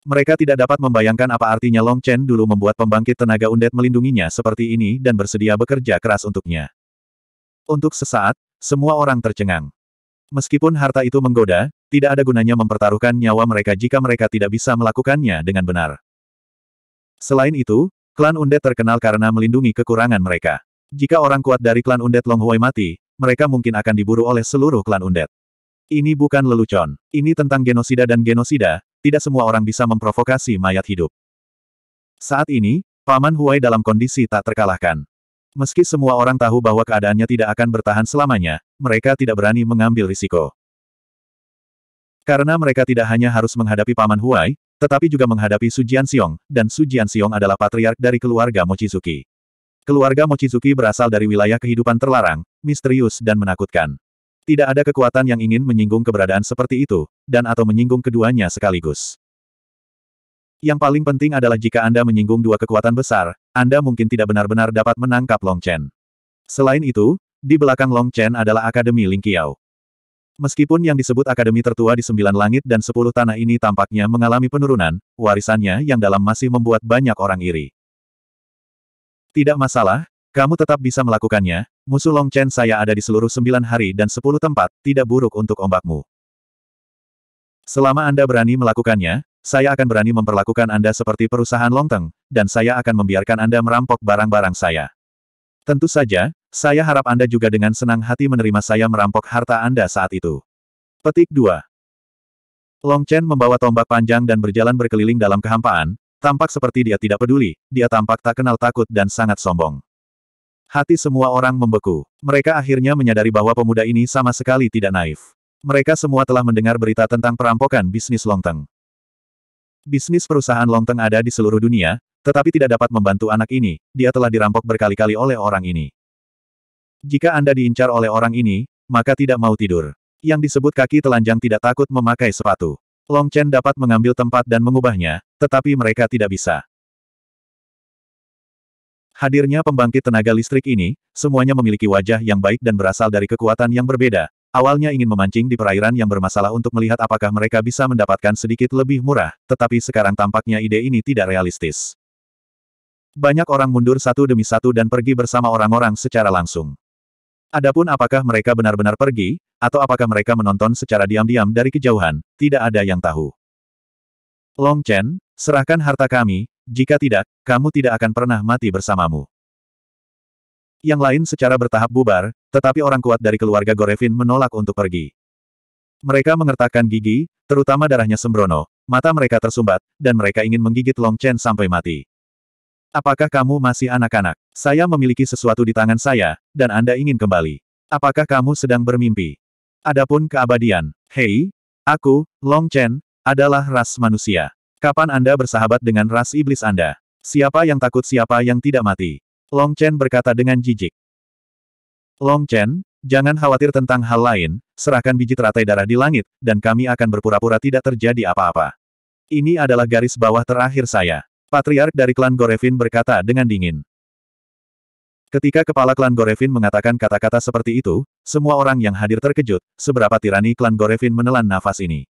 Speaker 1: Mereka tidak dapat membayangkan apa artinya Long Chen dulu membuat pembangkit tenaga undet melindunginya seperti ini dan bersedia bekerja keras untuknya. Untuk sesaat, semua orang tercengang. Meskipun harta itu menggoda, tidak ada gunanya mempertaruhkan nyawa mereka jika mereka tidak bisa melakukannya dengan benar. Selain itu, klan Undet terkenal karena melindungi kekurangan mereka. Jika orang kuat dari klan Undet Long Huai mati, mereka mungkin akan diburu oleh seluruh klan Undet. Ini bukan lelucon, ini tentang genosida dan genosida, tidak semua orang bisa memprovokasi mayat hidup. Saat ini, Paman Huai dalam kondisi tak terkalahkan. Meski semua orang tahu bahwa keadaannya tidak akan bertahan selamanya, mereka tidak berani mengambil risiko. Karena mereka tidak hanya harus menghadapi Paman Huai, tetapi juga menghadapi Su Jianxiong, dan Su Jianxiong adalah patriark dari keluarga Mochizuki. Keluarga Mochizuki berasal dari wilayah kehidupan terlarang, misterius dan menakutkan. Tidak ada kekuatan yang ingin menyinggung keberadaan seperti itu, dan atau menyinggung keduanya sekaligus. Yang paling penting adalah jika Anda menyinggung dua kekuatan besar, anda mungkin tidak benar-benar dapat menangkap Long Chen. Selain itu, di belakang Long Chen adalah Akademi Ling Qiao. Meskipun yang disebut akademi tertua di sembilan langit dan sepuluh tanah ini tampaknya mengalami penurunan, warisannya yang dalam masih membuat banyak orang iri. Tidak masalah, kamu tetap bisa melakukannya, musuh Long Chen saya ada di seluruh sembilan hari dan sepuluh tempat, tidak buruk untuk ombakmu. Selama Anda berani melakukannya, saya akan berani memperlakukan Anda seperti perusahaan longteng, dan saya akan membiarkan Anda merampok barang-barang saya. Tentu saja, saya harap Anda juga dengan senang hati menerima saya merampok harta Anda saat itu. Petik 2. Long Chen membawa tombak panjang dan berjalan berkeliling dalam kehampaan, tampak seperti dia tidak peduli, dia tampak tak kenal takut dan sangat sombong. Hati semua orang membeku. Mereka akhirnya menyadari bahwa pemuda ini sama sekali tidak naif. Mereka semua telah mendengar berita tentang perampokan bisnis Longteng. Bisnis perusahaan Longteng ada di seluruh dunia, tetapi tidak dapat membantu anak ini, dia telah dirampok berkali-kali oleh orang ini. Jika Anda diincar oleh orang ini, maka tidak mau tidur. Yang disebut kaki telanjang tidak takut memakai sepatu. Long Chen dapat mengambil tempat dan mengubahnya, tetapi mereka tidak bisa. Hadirnya pembangkit tenaga listrik ini, semuanya memiliki wajah yang baik dan berasal dari kekuatan yang berbeda, Awalnya ingin memancing di perairan yang bermasalah untuk melihat apakah mereka bisa mendapatkan sedikit lebih murah, tetapi sekarang tampaknya ide ini tidak realistis. Banyak orang mundur satu demi satu dan pergi bersama orang-orang secara langsung. Adapun apakah mereka benar-benar pergi, atau apakah mereka menonton secara diam-diam dari kejauhan, tidak ada yang tahu. Long Chen, serahkan harta kami, jika tidak, kamu tidak akan pernah mati bersamamu. Yang lain secara bertahap bubar, tetapi orang kuat dari keluarga Gorevin menolak untuk pergi. Mereka mengertakkan gigi, terutama darahnya sembrono, mata mereka tersumbat, dan mereka ingin menggigit Long Chen sampai mati. Apakah kamu masih anak-anak? Saya memiliki sesuatu di tangan saya, dan Anda ingin kembali. Apakah kamu sedang bermimpi? Adapun keabadian, hei, aku, Long Chen, adalah ras manusia. Kapan Anda bersahabat dengan ras iblis Anda? Siapa yang takut siapa yang tidak mati? Long Chen berkata dengan jijik. Long Chen, jangan khawatir tentang hal lain, serahkan biji teratai darah di langit, dan kami akan berpura-pura tidak terjadi apa-apa. Ini adalah garis bawah terakhir saya. Patriark dari klan Gorevin berkata dengan dingin. Ketika kepala klan Gorevin mengatakan kata-kata seperti itu, semua orang yang hadir terkejut, seberapa tirani klan Gorevin menelan nafas ini.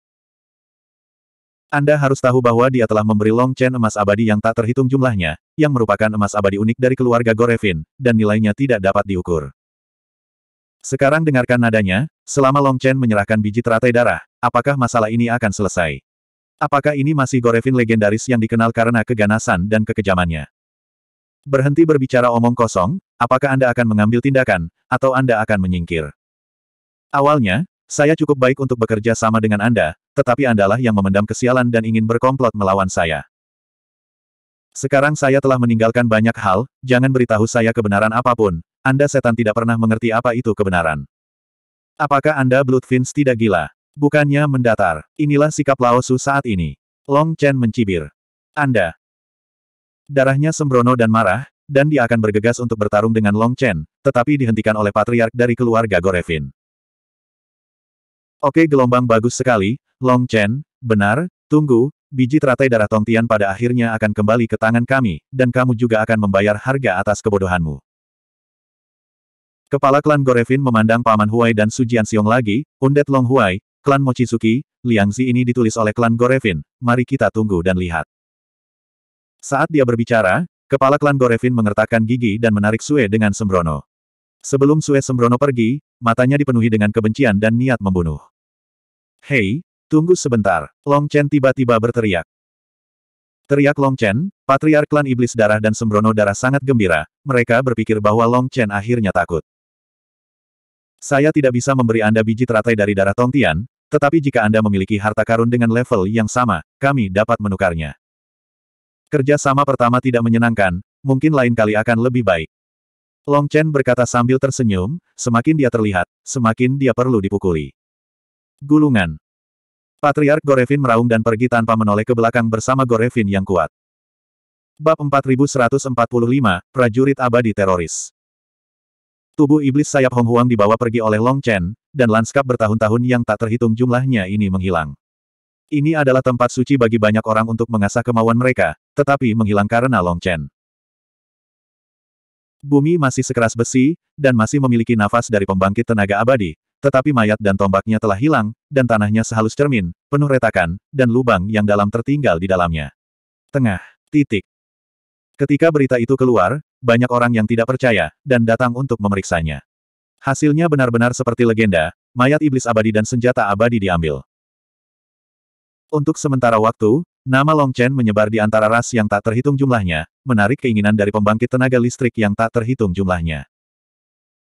Speaker 1: Anda harus tahu bahwa dia telah memberi Long Chen emas abadi yang tak terhitung jumlahnya, yang merupakan emas abadi unik dari keluarga Gorevin, dan nilainya tidak dapat diukur. Sekarang dengarkan nadanya, selama Long Chen menyerahkan biji teratai darah, apakah masalah ini akan selesai? Apakah ini masih Gorevin legendaris yang dikenal karena keganasan dan kekejamannya? Berhenti berbicara omong kosong, apakah Anda akan mengambil tindakan, atau Anda akan menyingkir? Awalnya, saya cukup baik untuk bekerja sama dengan Anda, tetapi Andalah yang memendam kesialan dan ingin berkomplot melawan saya. Sekarang saya telah meninggalkan banyak hal, jangan beritahu saya kebenaran apapun, Anda setan tidak pernah mengerti apa itu kebenaran. Apakah Anda Bloodfins tidak gila? Bukannya mendatar, inilah sikap Laosu saat ini. Long Chen mencibir. Anda. Darahnya sembrono dan marah, dan dia akan bergegas untuk bertarung dengan Long Chen, tetapi dihentikan oleh patriark dari keluarga Gorevin. Oke gelombang bagus sekali, Long Chen, benar, tunggu, biji teratai darah Tongtian pada akhirnya akan kembali ke tangan kami, dan kamu juga akan membayar harga atas kebodohanmu. Kepala klan Gorevin memandang Paman Huai dan Sujian Siong lagi, Undet Long Huai, klan Mochizuki, Liangzi ini ditulis oleh klan Gorevin, mari kita tunggu dan lihat. Saat dia berbicara, kepala klan Gorevin mengertakkan gigi dan menarik Sue dengan sembrono. Sebelum Sue sembrono pergi, matanya dipenuhi dengan kebencian dan niat membunuh. Hei, Tunggu sebentar, Long Chen tiba-tiba berteriak. Teriak Long Chen, patriark klan iblis darah dan sembrono darah sangat gembira, mereka berpikir bahwa Long Chen akhirnya takut. Saya tidak bisa memberi Anda biji teratai dari darah Tongtian, tetapi jika Anda memiliki harta karun dengan level yang sama, kami dapat menukarnya. Kerja sama pertama tidak menyenangkan, mungkin lain kali akan lebih baik. Long Chen berkata sambil tersenyum, semakin dia terlihat, semakin dia perlu dipukuli. Gulungan. Patriark Gorevin meraung dan pergi tanpa menoleh ke belakang bersama Gorevin yang kuat. Bab 4145, Prajurit Abadi Teroris Tubuh iblis sayap Hong Huang dibawa pergi oleh Long Chen, dan lanskap bertahun-tahun yang tak terhitung jumlahnya ini menghilang. Ini adalah tempat suci bagi banyak orang untuk mengasah kemauan mereka, tetapi menghilang karena Long Chen. Bumi masih sekeras besi, dan masih memiliki nafas dari pembangkit tenaga abadi, tetapi mayat dan tombaknya telah hilang, dan tanahnya sehalus cermin, penuh retakan, dan lubang yang dalam tertinggal di dalamnya. Tengah. Titik. Ketika berita itu keluar, banyak orang yang tidak percaya, dan datang untuk memeriksanya. Hasilnya benar-benar seperti legenda, mayat iblis abadi dan senjata abadi diambil. Untuk sementara waktu, nama Long Chen menyebar di antara ras yang tak terhitung jumlahnya, menarik keinginan dari pembangkit tenaga listrik yang tak terhitung jumlahnya.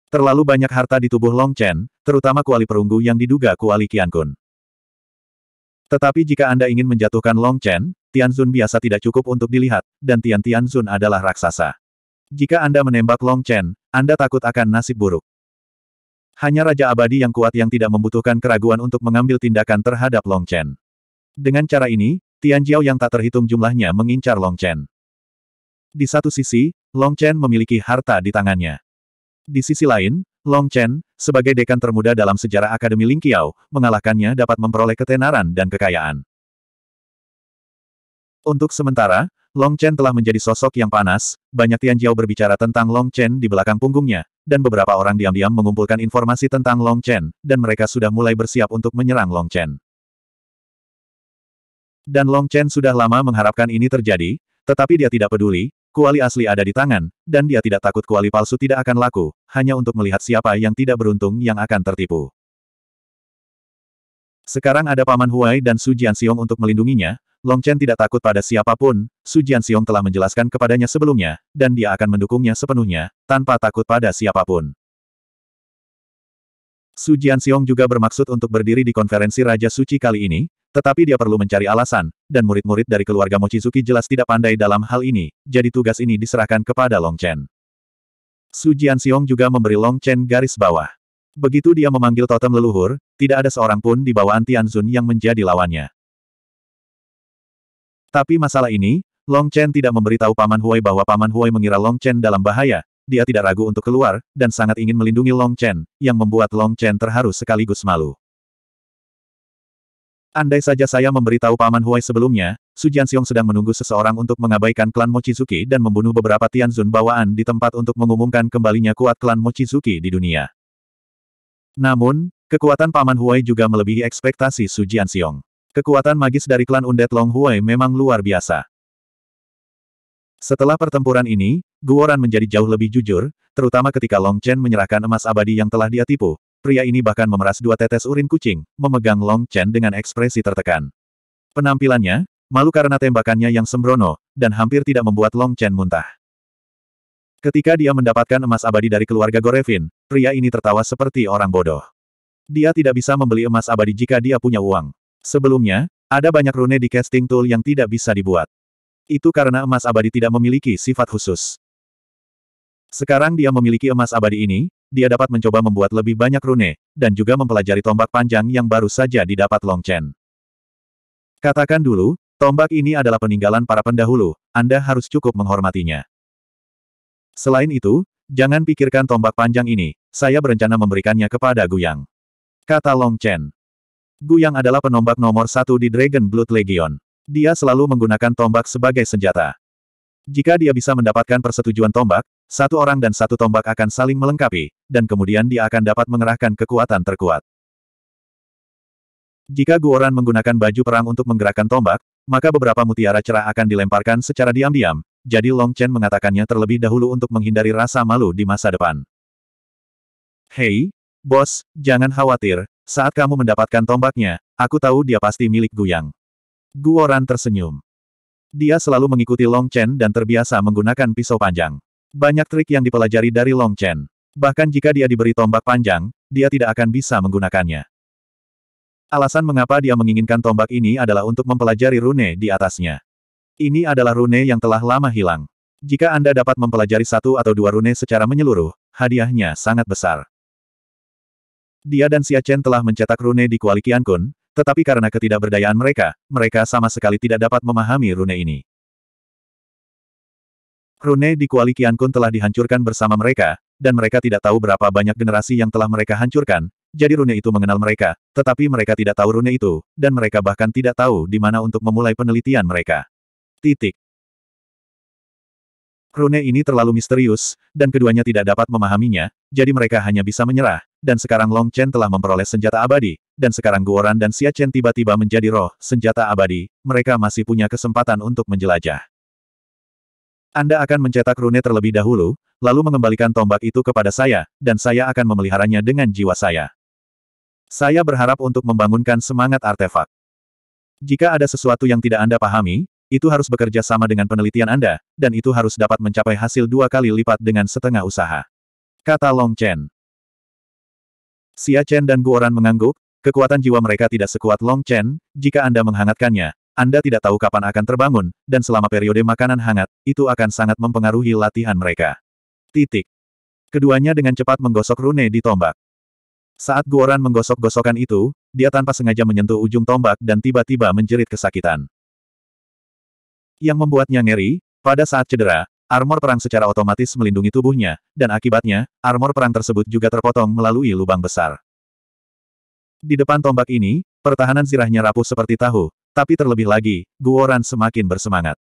Speaker 1: Terlalu banyak harta di tubuh Long Chen, terutama kuali perunggu yang diduga kuali Qian Kun. Tetapi jika Anda ingin menjatuhkan Long Chen, Tian Tianzun biasa tidak cukup untuk dilihat, dan Tian Tian Zun adalah raksasa. Jika Anda menembak Long Chen, Anda takut akan nasib buruk. Hanya Raja Abadi yang kuat yang tidak membutuhkan keraguan untuk mengambil tindakan terhadap Long Chen. Dengan cara ini, Tian Jiao yang tak terhitung jumlahnya mengincar Long Chen. Di satu sisi, Long Chen memiliki harta di tangannya. Di sisi lain, Long Chen, sebagai dekan termuda dalam sejarah Akademi Lingqiao, mengalahkannya dapat memperoleh ketenaran dan kekayaan. Untuk sementara, Long Chen telah menjadi sosok yang panas, banyak Tian Jiao berbicara tentang Long Chen di belakang punggungnya, dan beberapa orang diam-diam mengumpulkan informasi tentang Long Chen, dan mereka sudah mulai bersiap untuk menyerang Long Chen. Dan Long Chen sudah lama mengharapkan ini terjadi, tetapi dia tidak peduli, Kuali asli ada di tangan, dan dia tidak takut kuali palsu tidak akan laku, hanya untuk melihat siapa yang tidak beruntung yang akan tertipu. Sekarang ada Paman Huai dan Su Jianxiong untuk melindunginya, Long Chen tidak takut pada siapapun, Su Jianxiong telah menjelaskan kepadanya sebelumnya, dan dia akan mendukungnya sepenuhnya, tanpa takut pada siapapun. Su Jianxiong juga bermaksud untuk berdiri di konferensi Raja Suci kali ini, tetapi dia perlu mencari alasan, dan murid-murid dari keluarga Mochizuki jelas tidak pandai dalam hal ini, jadi tugas ini diserahkan kepada Long Chen. Su Jianxiong juga memberi Long Chen garis bawah. Begitu dia memanggil totem leluhur, tidak ada seorang pun di bawah Tianzun yang menjadi lawannya. Tapi masalah ini, Long Chen tidak memberitahu Paman Huai bahwa Paman Huai mengira Long Chen dalam bahaya, dia tidak ragu untuk keluar, dan sangat ingin melindungi Long Chen, yang membuat Long Chen terharu sekaligus malu. Andai saja saya memberitahu Paman Huai sebelumnya, Su Jianxiong sedang menunggu seseorang untuk mengabaikan klan Mochizuki dan membunuh beberapa Tianzun bawaan di tempat untuk mengumumkan kembalinya kuat klan Mochizuki di dunia. Namun, kekuatan Paman Huai juga melebihi ekspektasi Su Jianxiong. Kekuatan magis dari klan Undead Long Huai memang luar biasa. Setelah pertempuran ini, Guoran menjadi jauh lebih jujur, terutama ketika Long Chen menyerahkan emas abadi yang telah dia tipu. Pria ini bahkan memeras dua tetes urin kucing, memegang Long Chen dengan ekspresi tertekan. Penampilannya, malu karena tembakannya yang sembrono, dan hampir tidak membuat Long Chen muntah. Ketika dia mendapatkan emas abadi dari keluarga Gorevin, pria ini tertawa seperti orang bodoh. Dia tidak bisa membeli emas abadi jika dia punya uang. Sebelumnya, ada banyak rune di casting tool yang tidak bisa dibuat. Itu karena emas abadi tidak memiliki sifat khusus. Sekarang dia memiliki emas abadi ini, dia dapat mencoba membuat lebih banyak rune, dan juga mempelajari tombak panjang yang baru saja didapat Long Chen. Katakan dulu, tombak ini adalah peninggalan para pendahulu, Anda harus cukup menghormatinya. Selain itu, jangan pikirkan tombak panjang ini, saya berencana memberikannya kepada Guyang. Kata Long Chen. Guyang adalah penombak nomor satu di Dragon Blood Legion. Dia selalu menggunakan tombak sebagai senjata. Jika dia bisa mendapatkan persetujuan tombak, satu orang dan satu tombak akan saling melengkapi, dan kemudian dia akan dapat mengerahkan kekuatan terkuat. Jika Guoran menggunakan baju perang untuk menggerakkan tombak, maka beberapa mutiara cerah akan dilemparkan secara diam-diam, jadi Long Chen mengatakannya terlebih dahulu untuk menghindari rasa malu di masa depan. Hei, bos, jangan khawatir, saat kamu mendapatkan tombaknya, aku tahu dia pasti milik Guyang. Guoran tersenyum. Dia selalu mengikuti Long Chen dan terbiasa menggunakan pisau panjang. Banyak trik yang dipelajari dari Long Chen. Bahkan jika dia diberi tombak panjang, dia tidak akan bisa menggunakannya. Alasan mengapa dia menginginkan tombak ini adalah untuk mempelajari rune di atasnya. Ini adalah rune yang telah lama hilang. Jika Anda dapat mempelajari satu atau dua rune secara menyeluruh, hadiahnya sangat besar. Dia dan Xia Chen telah mencetak rune di Kualikian Kun, tetapi karena ketidakberdayaan mereka, mereka sama sekali tidak dapat memahami rune ini. Rune di Kuali Kun telah dihancurkan bersama mereka, dan mereka tidak tahu berapa banyak generasi yang telah mereka hancurkan, jadi rune itu mengenal mereka, tetapi mereka tidak tahu rune itu, dan mereka bahkan tidak tahu di mana untuk memulai penelitian mereka. Titik. Rune ini terlalu misterius, dan keduanya tidak dapat memahaminya, jadi mereka hanya bisa menyerah, dan sekarang Long Chen telah memperoleh senjata abadi, dan sekarang Guoran dan Xia Chen tiba-tiba menjadi roh, senjata abadi, mereka masih punya kesempatan untuk menjelajah. Anda akan mencetak rune terlebih dahulu, lalu mengembalikan tombak itu kepada saya, dan saya akan memeliharanya dengan jiwa saya. Saya berharap untuk membangunkan semangat artefak. Jika ada sesuatu yang tidak Anda pahami, itu harus bekerja sama dengan penelitian Anda, dan itu harus dapat mencapai hasil dua kali lipat dengan setengah usaha. Kata Long Chen. Xia Chen dan Guoran mengangguk, kekuatan jiwa mereka tidak sekuat Long Chen, jika Anda menghangatkannya, Anda tidak tahu kapan akan terbangun, dan selama periode makanan hangat, itu akan sangat mempengaruhi latihan mereka. Titik. Keduanya dengan cepat menggosok rune di tombak. Saat Guoran menggosok-gosokan itu, dia tanpa sengaja menyentuh ujung tombak dan tiba-tiba menjerit kesakitan. Yang membuatnya ngeri, pada saat cedera, Armor perang secara otomatis melindungi tubuhnya, dan akibatnya, armor perang tersebut juga terpotong melalui lubang besar. Di depan tombak ini, pertahanan zirahnya rapuh seperti tahu, tapi terlebih lagi, Guoran semakin bersemangat.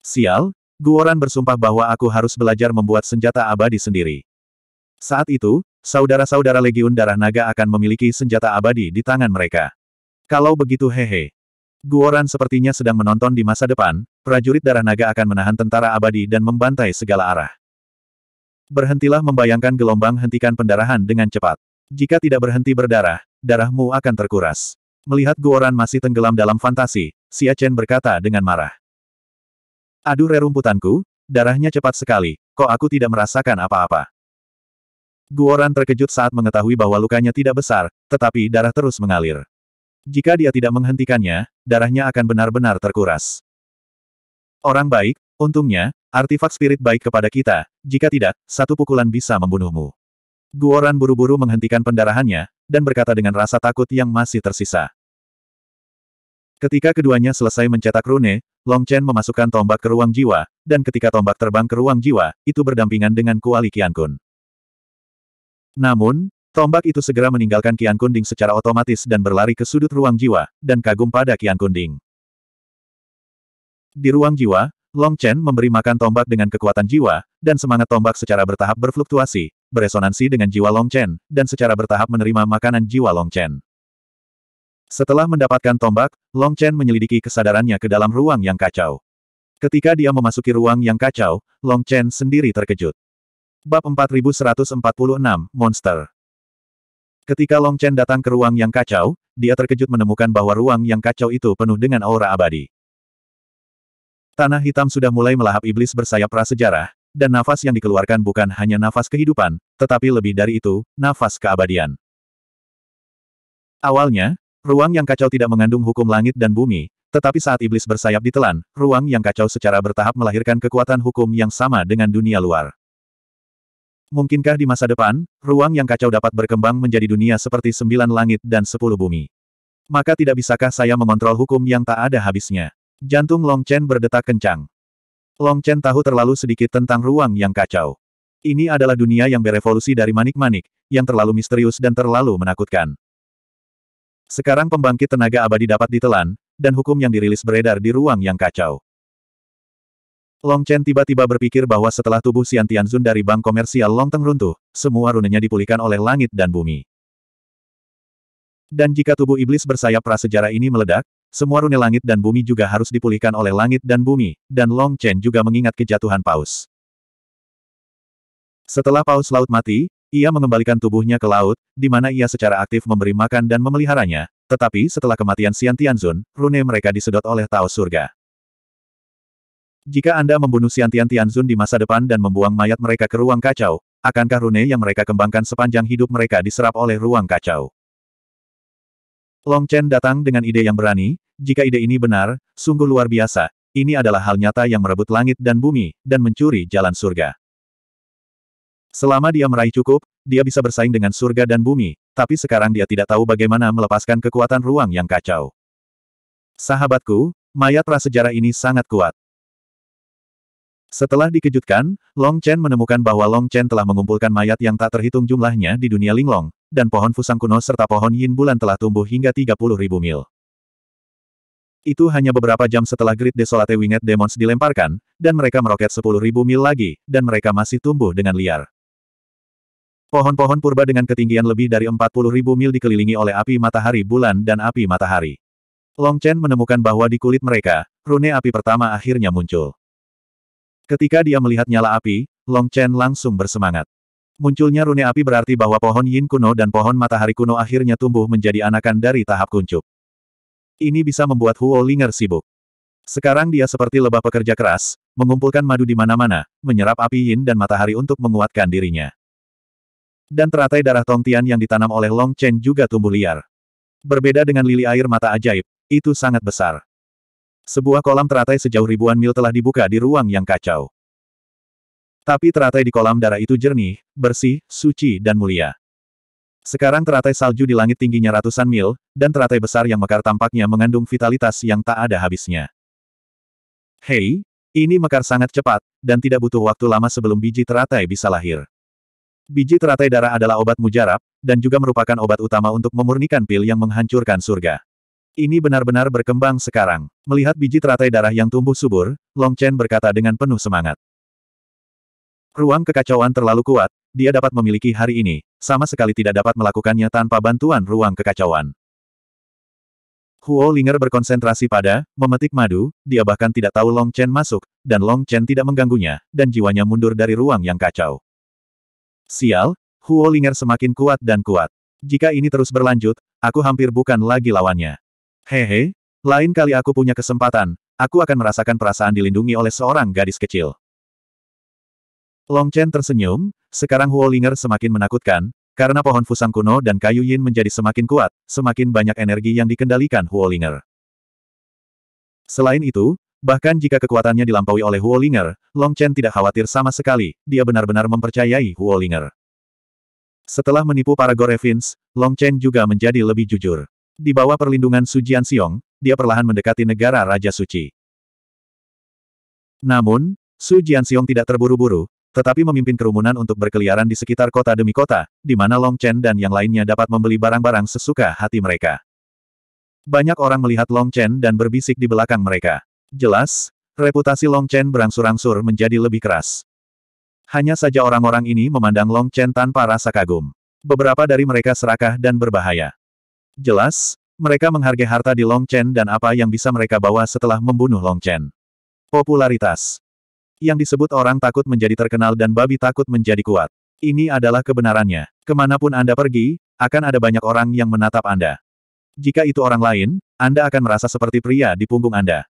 Speaker 1: Sial, Guoran bersumpah bahwa aku harus belajar membuat senjata abadi sendiri. Saat itu, saudara-saudara Legiun Darah Naga akan memiliki senjata abadi di tangan mereka. Kalau begitu hehe. Guoran sepertinya sedang menonton di masa depan, prajurit darah naga akan menahan tentara abadi dan membantai segala arah. Berhentilah membayangkan gelombang hentikan pendarahan dengan cepat. Jika tidak berhenti berdarah, darahmu akan terkuras. Melihat Guoran masih tenggelam dalam fantasi, Xia Chen berkata dengan marah. Aduh rerumputanku, darahnya cepat sekali, kok aku tidak merasakan apa-apa. Guoran terkejut saat mengetahui bahwa lukanya tidak besar, tetapi darah terus mengalir. Jika dia tidak menghentikannya, darahnya akan benar-benar terkuras. Orang baik, untungnya, artifak spirit baik kepada kita, jika tidak, satu pukulan bisa membunuhmu. Guoran buru-buru menghentikan pendarahannya, dan berkata dengan rasa takut yang masih tersisa. Ketika keduanya selesai mencetak rune, Long Chen memasukkan tombak ke ruang jiwa, dan ketika tombak terbang ke ruang jiwa, itu berdampingan dengan kuali Qiankun. Namun, Tombak itu segera meninggalkan Kian Kunding secara otomatis dan berlari ke sudut ruang jiwa, dan kagum pada Kian Kunding. Di ruang jiwa, Long Chen memberi makan tombak dengan kekuatan jiwa, dan semangat tombak secara bertahap berfluktuasi, beresonansi dengan jiwa Long Chen, dan secara bertahap menerima makanan jiwa Long Chen. Setelah mendapatkan tombak, Long Chen menyelidiki kesadarannya ke dalam ruang yang kacau. Ketika dia memasuki ruang yang kacau, Long Chen sendiri terkejut. Bab 4146, Monster Ketika Long Chen datang ke ruang yang kacau, dia terkejut menemukan bahwa ruang yang kacau itu penuh dengan aura abadi. Tanah hitam sudah mulai melahap iblis bersayap prasejarah, dan nafas yang dikeluarkan bukan hanya nafas kehidupan, tetapi lebih dari itu, nafas keabadian. Awalnya, ruang yang kacau tidak mengandung hukum langit dan bumi, tetapi saat iblis bersayap ditelan, ruang yang kacau secara bertahap melahirkan kekuatan hukum yang sama dengan dunia luar. Mungkinkah di masa depan, ruang yang kacau dapat berkembang menjadi dunia seperti sembilan langit dan sepuluh bumi? Maka tidak bisakah saya mengontrol hukum yang tak ada habisnya? Jantung Long Chen berdetak kencang. Long Chen tahu terlalu sedikit tentang ruang yang kacau. Ini adalah dunia yang berevolusi dari manik-manik, yang terlalu misterius dan terlalu menakutkan. Sekarang pembangkit tenaga abadi dapat ditelan, dan hukum yang dirilis beredar di ruang yang kacau. Long Chen tiba-tiba berpikir bahwa setelah tubuh Xian Tianzun dari bank komersial Long Teng runtuh, semua runenya dipulihkan oleh langit dan bumi. Dan jika tubuh iblis bersayap prasejarah ini meledak, semua rune langit dan bumi juga harus dipulihkan oleh langit dan bumi, dan Long Chen juga mengingat kejatuhan paus. Setelah paus laut mati, ia mengembalikan tubuhnya ke laut, di mana ia secara aktif memberi makan dan memeliharanya, tetapi setelah kematian Xian Tianzun, rune mereka disedot oleh Tao Surga. Jika Anda membunuh Xiantian Tianzun di masa depan dan membuang mayat mereka ke ruang kacau, akankah rune yang mereka kembangkan sepanjang hidup mereka diserap oleh ruang kacau? Long Chen datang dengan ide yang berani, jika ide ini benar, sungguh luar biasa, ini adalah hal nyata yang merebut langit dan bumi, dan mencuri jalan surga. Selama dia meraih cukup, dia bisa bersaing dengan surga dan bumi, tapi sekarang dia tidak tahu bagaimana melepaskan kekuatan ruang yang kacau. Sahabatku, mayat prasejarah ini sangat kuat. Setelah dikejutkan, Long Chen menemukan bahwa Long Chen telah mengumpulkan mayat yang tak terhitung jumlahnya di dunia linglong, dan pohon fusang kuno serta pohon yin bulan telah tumbuh hingga 30 ribu mil. Itu hanya beberapa jam setelah Grid Desolate Winged Demons dilemparkan, dan mereka meroket 10 ribu mil lagi, dan mereka masih tumbuh dengan liar. Pohon-pohon purba dengan ketinggian lebih dari 40 ribu mil dikelilingi oleh api matahari bulan dan api matahari. Long Chen menemukan bahwa di kulit mereka, rune api pertama akhirnya muncul. Ketika dia melihat nyala api, Long Chen langsung bersemangat. Munculnya rune api berarti bahwa pohon yin kuno dan pohon matahari kuno akhirnya tumbuh menjadi anakan dari tahap kuncup. Ini bisa membuat Huo Linger sibuk. Sekarang dia seperti lebah pekerja keras, mengumpulkan madu di mana-mana, menyerap api yin dan matahari untuk menguatkan dirinya. Dan teratai darah tongtian yang ditanam oleh Long Chen juga tumbuh liar. Berbeda dengan lili air mata ajaib, itu sangat besar. Sebuah kolam teratai sejauh ribuan mil telah dibuka di ruang yang kacau. Tapi teratai di kolam darah itu jernih, bersih, suci dan mulia. Sekarang teratai salju di langit tingginya ratusan mil, dan teratai besar yang mekar tampaknya mengandung vitalitas yang tak ada habisnya. Hei, ini mekar sangat cepat, dan tidak butuh waktu lama sebelum biji teratai bisa lahir. Biji teratai darah adalah obat mujarab, dan juga merupakan obat utama untuk memurnikan pil yang menghancurkan surga. Ini benar-benar berkembang sekarang. Melihat biji teratai darah yang tumbuh subur, Long Chen berkata dengan penuh semangat. Ruang kekacauan terlalu kuat, dia dapat memiliki hari ini, sama sekali tidak dapat melakukannya tanpa bantuan ruang kekacauan. Huo Linger berkonsentrasi pada, memetik madu, dia bahkan tidak tahu Long Chen masuk, dan Long Chen tidak mengganggunya, dan jiwanya mundur dari ruang yang kacau. Sial, Huo Linger semakin kuat dan kuat. Jika ini terus berlanjut, aku hampir bukan lagi lawannya. Hehe, lain kali aku punya kesempatan, aku akan merasakan perasaan dilindungi oleh seorang gadis kecil. Long Chen tersenyum, sekarang Huo Ling'er semakin menakutkan, karena pohon fusang kuno dan kayu yin menjadi semakin kuat, semakin banyak energi yang dikendalikan Huo Ling'er. Selain itu, bahkan jika kekuatannya dilampaui oleh Huo Ling'er, Long Chen tidak khawatir sama sekali, dia benar-benar mempercayai Huo Ling'er. Setelah menipu para Gorevins, Long Chen juga menjadi lebih jujur. Di bawah perlindungan Su Jianxiong, dia perlahan mendekati negara Raja Suci. Namun, Su Jianxiong tidak terburu-buru, tetapi memimpin kerumunan untuk berkeliaran di sekitar kota demi kota, di mana Long Chen dan yang lainnya dapat membeli barang-barang sesuka hati mereka. Banyak orang melihat Long Chen dan berbisik di belakang mereka. Jelas, reputasi Long Chen berangsur-angsur menjadi lebih keras. Hanya saja orang-orang ini memandang Long Chen tanpa rasa kagum. Beberapa dari mereka serakah dan berbahaya. Jelas, mereka menghargai harta di Long Chen dan apa yang bisa mereka bawa setelah membunuh Long Chen. Popularitas. Yang disebut orang takut menjadi terkenal dan babi takut menjadi kuat. Ini adalah kebenarannya. Kemanapun Anda pergi, akan ada banyak orang yang menatap Anda. Jika itu orang lain, Anda akan merasa seperti pria di punggung Anda.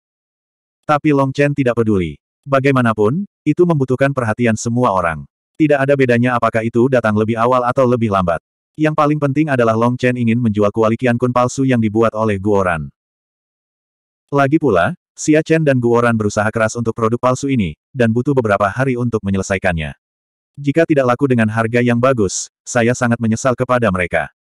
Speaker 1: Tapi Long Chen tidak peduli. Bagaimanapun, itu membutuhkan perhatian semua orang. Tidak ada bedanya apakah itu datang lebih awal atau lebih lambat. Yang paling penting adalah Long Chen ingin menjual kuali Kun palsu yang dibuat oleh Guoran. Lagi pula, Xia Chen dan Guoran berusaha keras untuk produk palsu ini, dan butuh beberapa hari untuk menyelesaikannya. Jika tidak laku dengan harga yang bagus, saya sangat menyesal kepada mereka.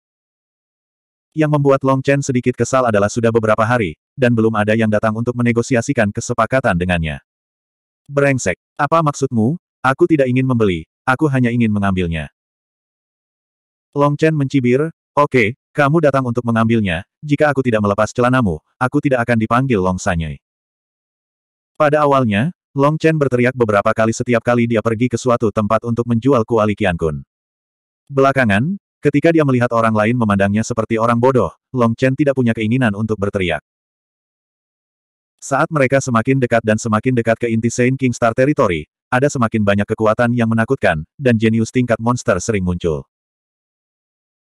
Speaker 1: Yang membuat Long Chen sedikit kesal adalah sudah beberapa hari, dan belum ada yang datang untuk menegosiasikan kesepakatan dengannya. Brengsek, apa maksudmu? Aku tidak ingin membeli, aku hanya ingin mengambilnya. Long Chen mencibir, oke, okay, kamu datang untuk mengambilnya, jika aku tidak melepas celanamu, aku tidak akan dipanggil Long Sanye. Pada awalnya, Long Chen berteriak beberapa kali setiap kali dia pergi ke suatu tempat untuk menjual kuali Kun. Belakangan, ketika dia melihat orang lain memandangnya seperti orang bodoh, Long Chen tidak punya keinginan untuk berteriak. Saat mereka semakin dekat dan semakin dekat ke inti Saint King Star Territory, ada semakin banyak kekuatan yang menakutkan, dan jenius tingkat monster sering muncul.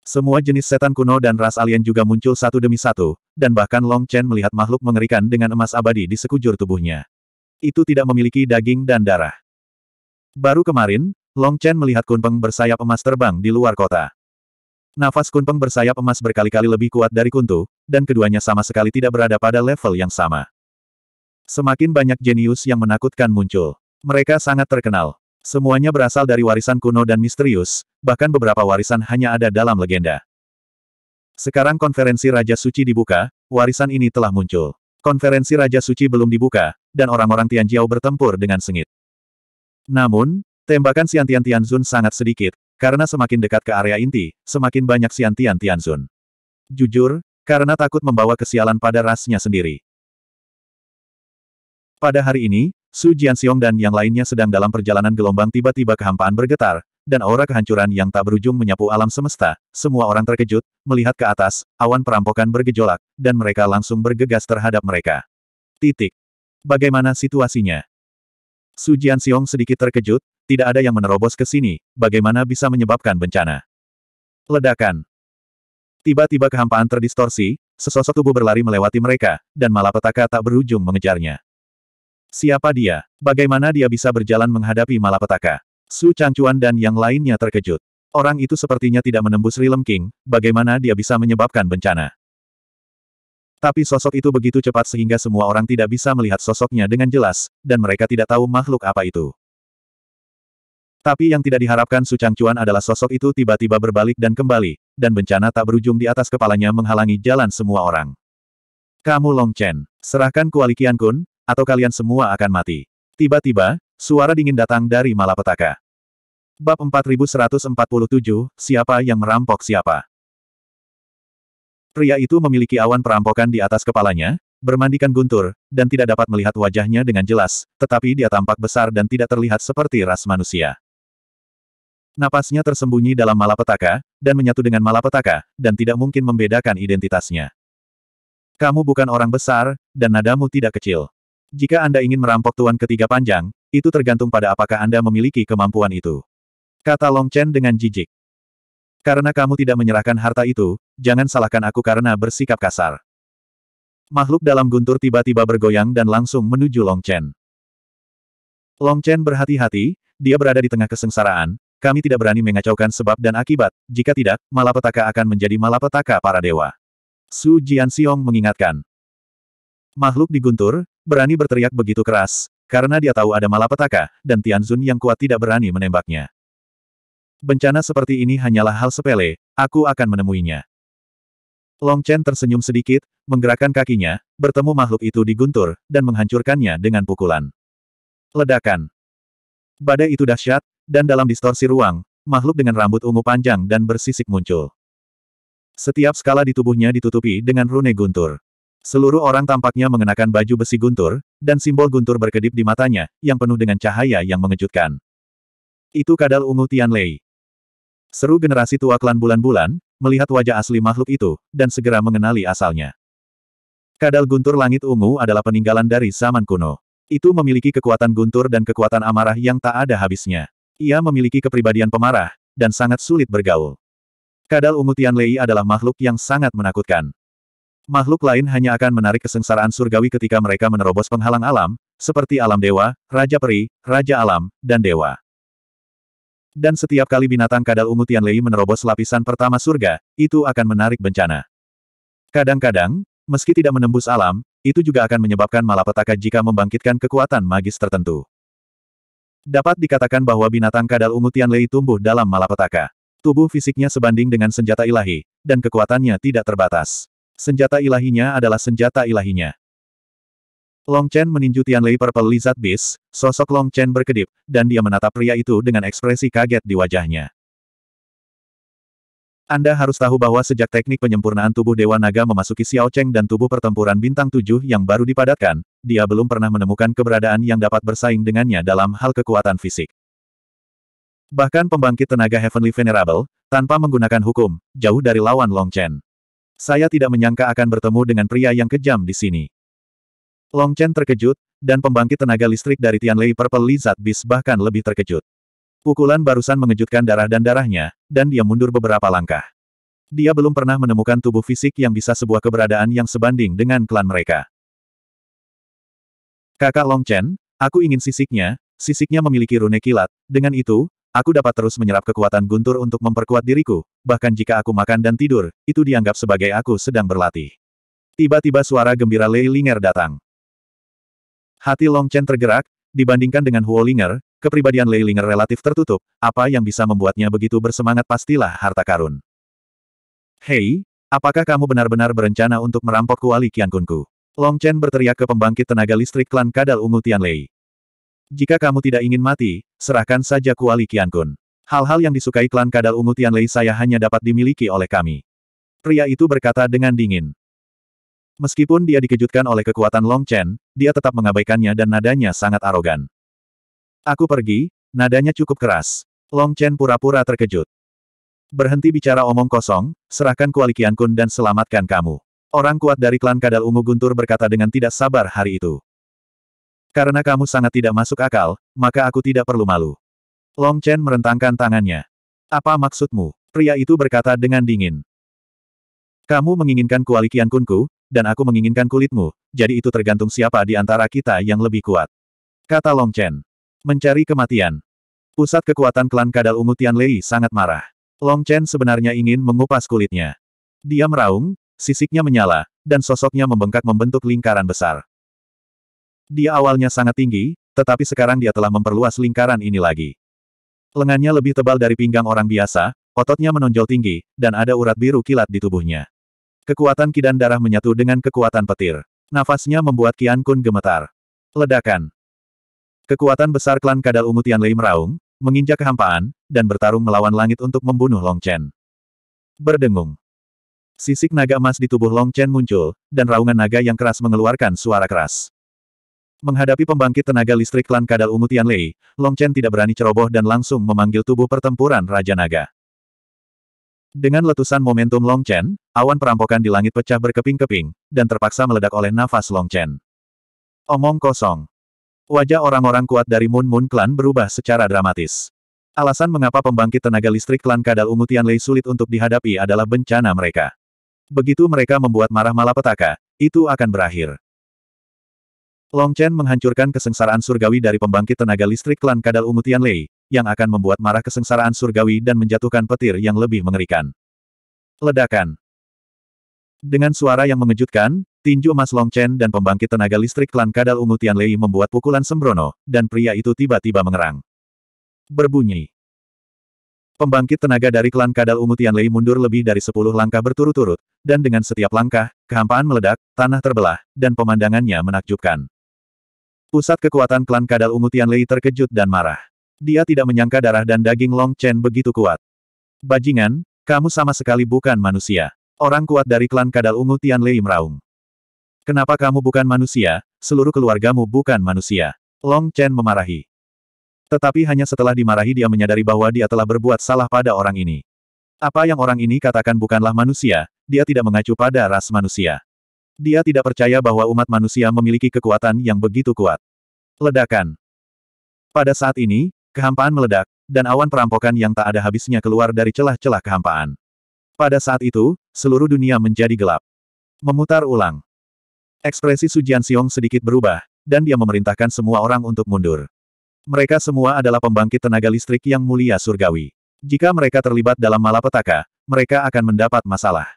Speaker 1: Semua jenis setan kuno dan ras alien juga muncul satu demi satu, dan bahkan Long Chen melihat makhluk mengerikan dengan emas abadi di sekujur tubuhnya. Itu tidak memiliki daging dan darah. Baru kemarin, Long Chen melihat Kunpeng bersayap emas terbang di luar kota. Nafas Kunpeng bersayap emas berkali-kali lebih kuat dari Kuntu, dan keduanya sama sekali tidak berada pada level yang sama. Semakin banyak jenius yang menakutkan muncul. Mereka sangat terkenal. Semuanya berasal dari warisan kuno dan misterius, bahkan beberapa warisan hanya ada dalam legenda. Sekarang konferensi Raja Suci dibuka, warisan ini telah muncul. Konferensi Raja Suci belum dibuka, dan orang-orang Tianjiao bertempur dengan sengit. Namun, tembakan siantian Tianzun sangat sedikit, karena semakin dekat ke area inti, semakin banyak siantian Tianzun. Jujur, karena takut membawa kesialan pada rasnya sendiri. Pada hari ini, Su Jianxiong dan yang lainnya sedang dalam perjalanan gelombang tiba-tiba kehampaan bergetar, dan aura kehancuran yang tak berujung menyapu alam semesta. Semua orang terkejut, melihat ke atas, awan perampokan bergejolak, dan mereka langsung bergegas terhadap mereka. Titik. Bagaimana situasinya? Su Jianxiong sedikit terkejut, tidak ada yang menerobos ke sini, bagaimana bisa menyebabkan bencana? Ledakan. Tiba-tiba kehampaan terdistorsi, sesosok tubuh berlari melewati mereka, dan malapetaka tak berujung mengejarnya. Siapa dia? Bagaimana dia bisa berjalan menghadapi malapetaka? Su Changchuan dan yang lainnya terkejut. Orang itu sepertinya tidak menembus Rilem King, bagaimana dia bisa menyebabkan bencana. Tapi sosok itu begitu cepat sehingga semua orang tidak bisa melihat sosoknya dengan jelas, dan mereka tidak tahu makhluk apa itu. Tapi yang tidak diharapkan Su Changchuan adalah sosok itu tiba-tiba berbalik dan kembali, dan bencana tak berujung di atas kepalanya menghalangi jalan semua orang. Kamu Long Chen, serahkan kualikian Kun, atau kalian semua akan mati. Tiba-tiba, suara dingin datang dari malapetaka. Bab 4147, Siapa yang merampok siapa? Pria itu memiliki awan perampokan di atas kepalanya, bermandikan guntur, dan tidak dapat melihat wajahnya dengan jelas, tetapi dia tampak besar dan tidak terlihat seperti ras manusia. Napasnya tersembunyi dalam malapetaka, dan menyatu dengan malapetaka, dan tidak mungkin membedakan identitasnya. Kamu bukan orang besar, dan nadamu tidak kecil. Jika Anda ingin merampok tuan ketiga panjang, itu tergantung pada apakah Anda memiliki kemampuan itu. Kata Long Chen dengan jijik. Karena kamu tidak menyerahkan harta itu, jangan salahkan aku karena bersikap kasar. Makhluk dalam guntur tiba-tiba bergoyang dan langsung menuju Long Chen. Long Chen berhati-hati, dia berada di tengah kesengsaraan, kami tidak berani mengacaukan sebab dan akibat, jika tidak, malapetaka akan menjadi malapetaka para dewa. Su Jianxiong mengingatkan. Makhluk di guntur berani berteriak begitu keras, karena dia tahu ada malapetaka, dan Tianzun yang kuat tidak berani menembaknya. Bencana seperti ini hanyalah hal sepele, aku akan menemuinya. Long Chen tersenyum sedikit, menggerakkan kakinya, bertemu makhluk itu di guntur, dan menghancurkannya dengan pukulan. Ledakan. Badai itu dahsyat, dan dalam distorsi ruang, makhluk dengan rambut ungu panjang dan bersisik muncul. Setiap skala di tubuhnya ditutupi dengan rune guntur. Seluruh orang tampaknya mengenakan baju besi guntur, dan simbol guntur berkedip di matanya, yang penuh dengan cahaya yang mengejutkan. Itu kadal ungu Tianlei. Seru generasi tua klan bulan-bulan, melihat wajah asli makhluk itu, dan segera mengenali asalnya. Kadal guntur langit ungu adalah peninggalan dari zaman kuno. Itu memiliki kekuatan guntur dan kekuatan amarah yang tak ada habisnya. Ia memiliki kepribadian pemarah, dan sangat sulit bergaul. Kadal ungu Tianlei adalah makhluk yang sangat menakutkan. Makhluk lain hanya akan menarik kesengsaraan surgawi ketika mereka menerobos penghalang alam, seperti alam dewa, raja peri, raja alam, dan dewa. Dan setiap kali binatang kadal ungu Tianlei menerobos lapisan pertama surga, itu akan menarik bencana. Kadang-kadang, meski tidak menembus alam, itu juga akan menyebabkan malapetaka jika membangkitkan kekuatan magis tertentu. Dapat dikatakan bahwa binatang kadal ungu Tianlei tumbuh dalam malapetaka. Tubuh fisiknya sebanding dengan senjata ilahi, dan kekuatannya tidak terbatas. Senjata ilahinya adalah senjata ilahinya. Long Chen meninju Tianlei Purple Lizard Beast, sosok Long Chen berkedip, dan dia menatap pria itu dengan ekspresi kaget di wajahnya. Anda harus tahu bahwa sejak teknik penyempurnaan tubuh Dewa Naga memasuki Xiao Cheng dan tubuh pertempuran bintang tujuh yang baru dipadatkan, dia belum pernah menemukan keberadaan yang dapat bersaing dengannya dalam hal kekuatan fisik. Bahkan pembangkit tenaga Heavenly Venerable, tanpa menggunakan hukum, jauh dari lawan Long Chen. Saya tidak menyangka akan bertemu dengan pria yang kejam di sini. Long Chen terkejut, dan pembangkit tenaga listrik dari Tianlei Purple Lizard Beast bahkan lebih terkejut. Pukulan barusan mengejutkan darah dan darahnya, dan dia mundur beberapa langkah. Dia belum pernah menemukan tubuh fisik yang bisa sebuah keberadaan yang sebanding dengan klan mereka. Kakak Long Chen, aku ingin sisiknya, sisiknya memiliki rune kilat, dengan itu, aku dapat terus menyerap kekuatan guntur untuk memperkuat diriku, bahkan jika aku makan dan tidur, itu dianggap sebagai aku sedang berlatih. Tiba-tiba suara gembira Lei Linger datang. Hati Long Chen tergerak, dibandingkan dengan Huo Linger, kepribadian Lei Linger relatif tertutup, apa yang bisa membuatnya begitu bersemangat pastilah harta karun. Hei, apakah kamu benar-benar berencana untuk merampok kuali Kiankunku? Long Chen berteriak ke pembangkit tenaga listrik klan kadal ungu Tian Lei. Jika kamu tidak ingin mati, Serahkan saja Kuali Kun. Hal-hal yang disukai klan kadal ungu Tianlei saya hanya dapat dimiliki oleh kami. Pria itu berkata dengan dingin. Meskipun dia dikejutkan oleh kekuatan Long Chen, dia tetap mengabaikannya dan nadanya sangat arogan. Aku pergi, nadanya cukup keras. Long Chen pura-pura terkejut. Berhenti bicara omong kosong, serahkan Kian kun dan selamatkan kamu. Orang kuat dari klan kadal ungu guntur berkata dengan tidak sabar hari itu. Karena kamu sangat tidak masuk akal, maka aku tidak perlu malu. Long Chen merentangkan tangannya. Apa maksudmu? Pria itu berkata dengan dingin. Kamu menginginkan kualikian kunku, dan aku menginginkan kulitmu, jadi itu tergantung siapa di antara kita yang lebih kuat. Kata Long Chen. Mencari kematian. Pusat kekuatan klan kadal ungu Tian Lei sangat marah. Long Chen sebenarnya ingin mengupas kulitnya. Dia meraung, sisiknya menyala, dan sosoknya membengkak membentuk lingkaran besar. Dia awalnya sangat tinggi, tetapi sekarang dia telah memperluas lingkaran ini lagi. Lengannya lebih tebal dari pinggang orang biasa, ototnya menonjol tinggi, dan ada urat biru kilat di tubuhnya. Kekuatan kidan darah menyatu dengan kekuatan petir. Nafasnya membuat Qian Kun gemetar. Ledakan. Kekuatan besar klan kadal ungu Lei meraung, menginjak kehampaan, dan bertarung melawan langit untuk membunuh Long Chen. Berdengung. Sisik naga emas di tubuh Long Chen muncul, dan raungan naga yang keras mengeluarkan suara keras. Menghadapi pembangkit tenaga listrik klan kadal ungu Tian Lei, Long Chen tidak berani ceroboh dan langsung memanggil tubuh pertempuran Raja Naga. Dengan letusan momentum Long Chen, awan perampokan di langit pecah berkeping-keping, dan terpaksa meledak oleh nafas Long Chen. Omong kosong. Wajah orang-orang kuat dari Moon Moon Clan berubah secara dramatis. Alasan mengapa pembangkit tenaga listrik klan kadal ungu Tian Lei sulit untuk dihadapi adalah bencana mereka. Begitu mereka membuat marah malapetaka, itu akan berakhir. Long Chen menghancurkan kesengsaraan surgawi dari pembangkit tenaga listrik klan Kadal Ungu Lei, yang akan membuat marah kesengsaraan surgawi dan menjatuhkan petir yang lebih mengerikan. Ledakan Dengan suara yang mengejutkan, tinju emas Long Chen dan pembangkit tenaga listrik klan Kadal Ungu Lei membuat pukulan sembrono, dan pria itu tiba-tiba mengerang. Berbunyi Pembangkit tenaga dari klan Kadal Ungu Lei mundur lebih dari sepuluh langkah berturut-turut, dan dengan setiap langkah, kehampaan meledak, tanah terbelah, dan pemandangannya menakjubkan. Pusat kekuatan klan Kadal Ungu Lei terkejut dan marah. Dia tidak menyangka darah dan daging Long Chen begitu kuat. Bajingan, kamu sama sekali bukan manusia. Orang kuat dari klan Kadal Ungu Lei meraung. Kenapa kamu bukan manusia, seluruh keluargamu bukan manusia. Long Chen memarahi. Tetapi hanya setelah dimarahi dia menyadari bahwa dia telah berbuat salah pada orang ini. Apa yang orang ini katakan bukanlah manusia, dia tidak mengacu pada ras manusia. Dia tidak percaya bahwa umat manusia memiliki kekuatan yang begitu kuat. Ledakan. Pada saat ini, kehampaan meledak, dan awan perampokan yang tak ada habisnya keluar dari celah-celah kehampaan. Pada saat itu, seluruh dunia menjadi gelap. Memutar ulang. Ekspresi Sujian Siong sedikit berubah, dan dia memerintahkan semua orang untuk mundur. Mereka semua adalah pembangkit tenaga listrik yang mulia surgawi. Jika mereka terlibat dalam malapetaka, mereka akan mendapat masalah.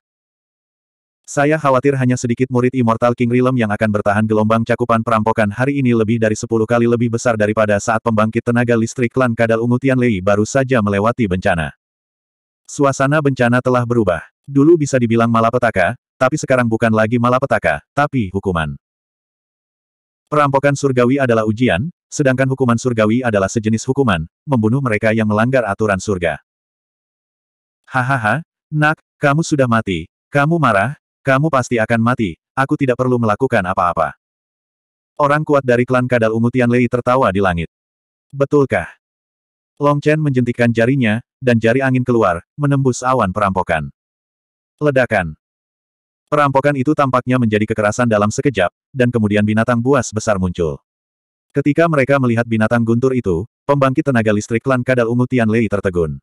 Speaker 1: Saya khawatir hanya sedikit murid Immortal King Realm yang akan bertahan gelombang cakupan perampokan hari ini lebih dari 10 kali lebih besar daripada saat pembangkit tenaga listrik klan Kadal Ungu Tianlei baru saja melewati bencana. Suasana bencana telah berubah. Dulu bisa dibilang malapetaka, tapi sekarang bukan lagi malapetaka, tapi hukuman. Perampokan surgawi adalah ujian, sedangkan hukuman surgawi adalah sejenis hukuman, membunuh mereka yang melanggar aturan surga. Hahaha, nak, kamu sudah mati, kamu marah, kamu pasti akan mati, aku tidak perlu melakukan apa-apa. Orang kuat dari klan kadal ungu Lei tertawa di langit. Betulkah? Long Chen menjentikkan jarinya, dan jari angin keluar, menembus awan perampokan. Ledakan. Perampokan itu tampaknya menjadi kekerasan dalam sekejap, dan kemudian binatang buas besar muncul. Ketika mereka melihat binatang guntur itu, pembangkit tenaga listrik klan kadal ungu Lei tertegun.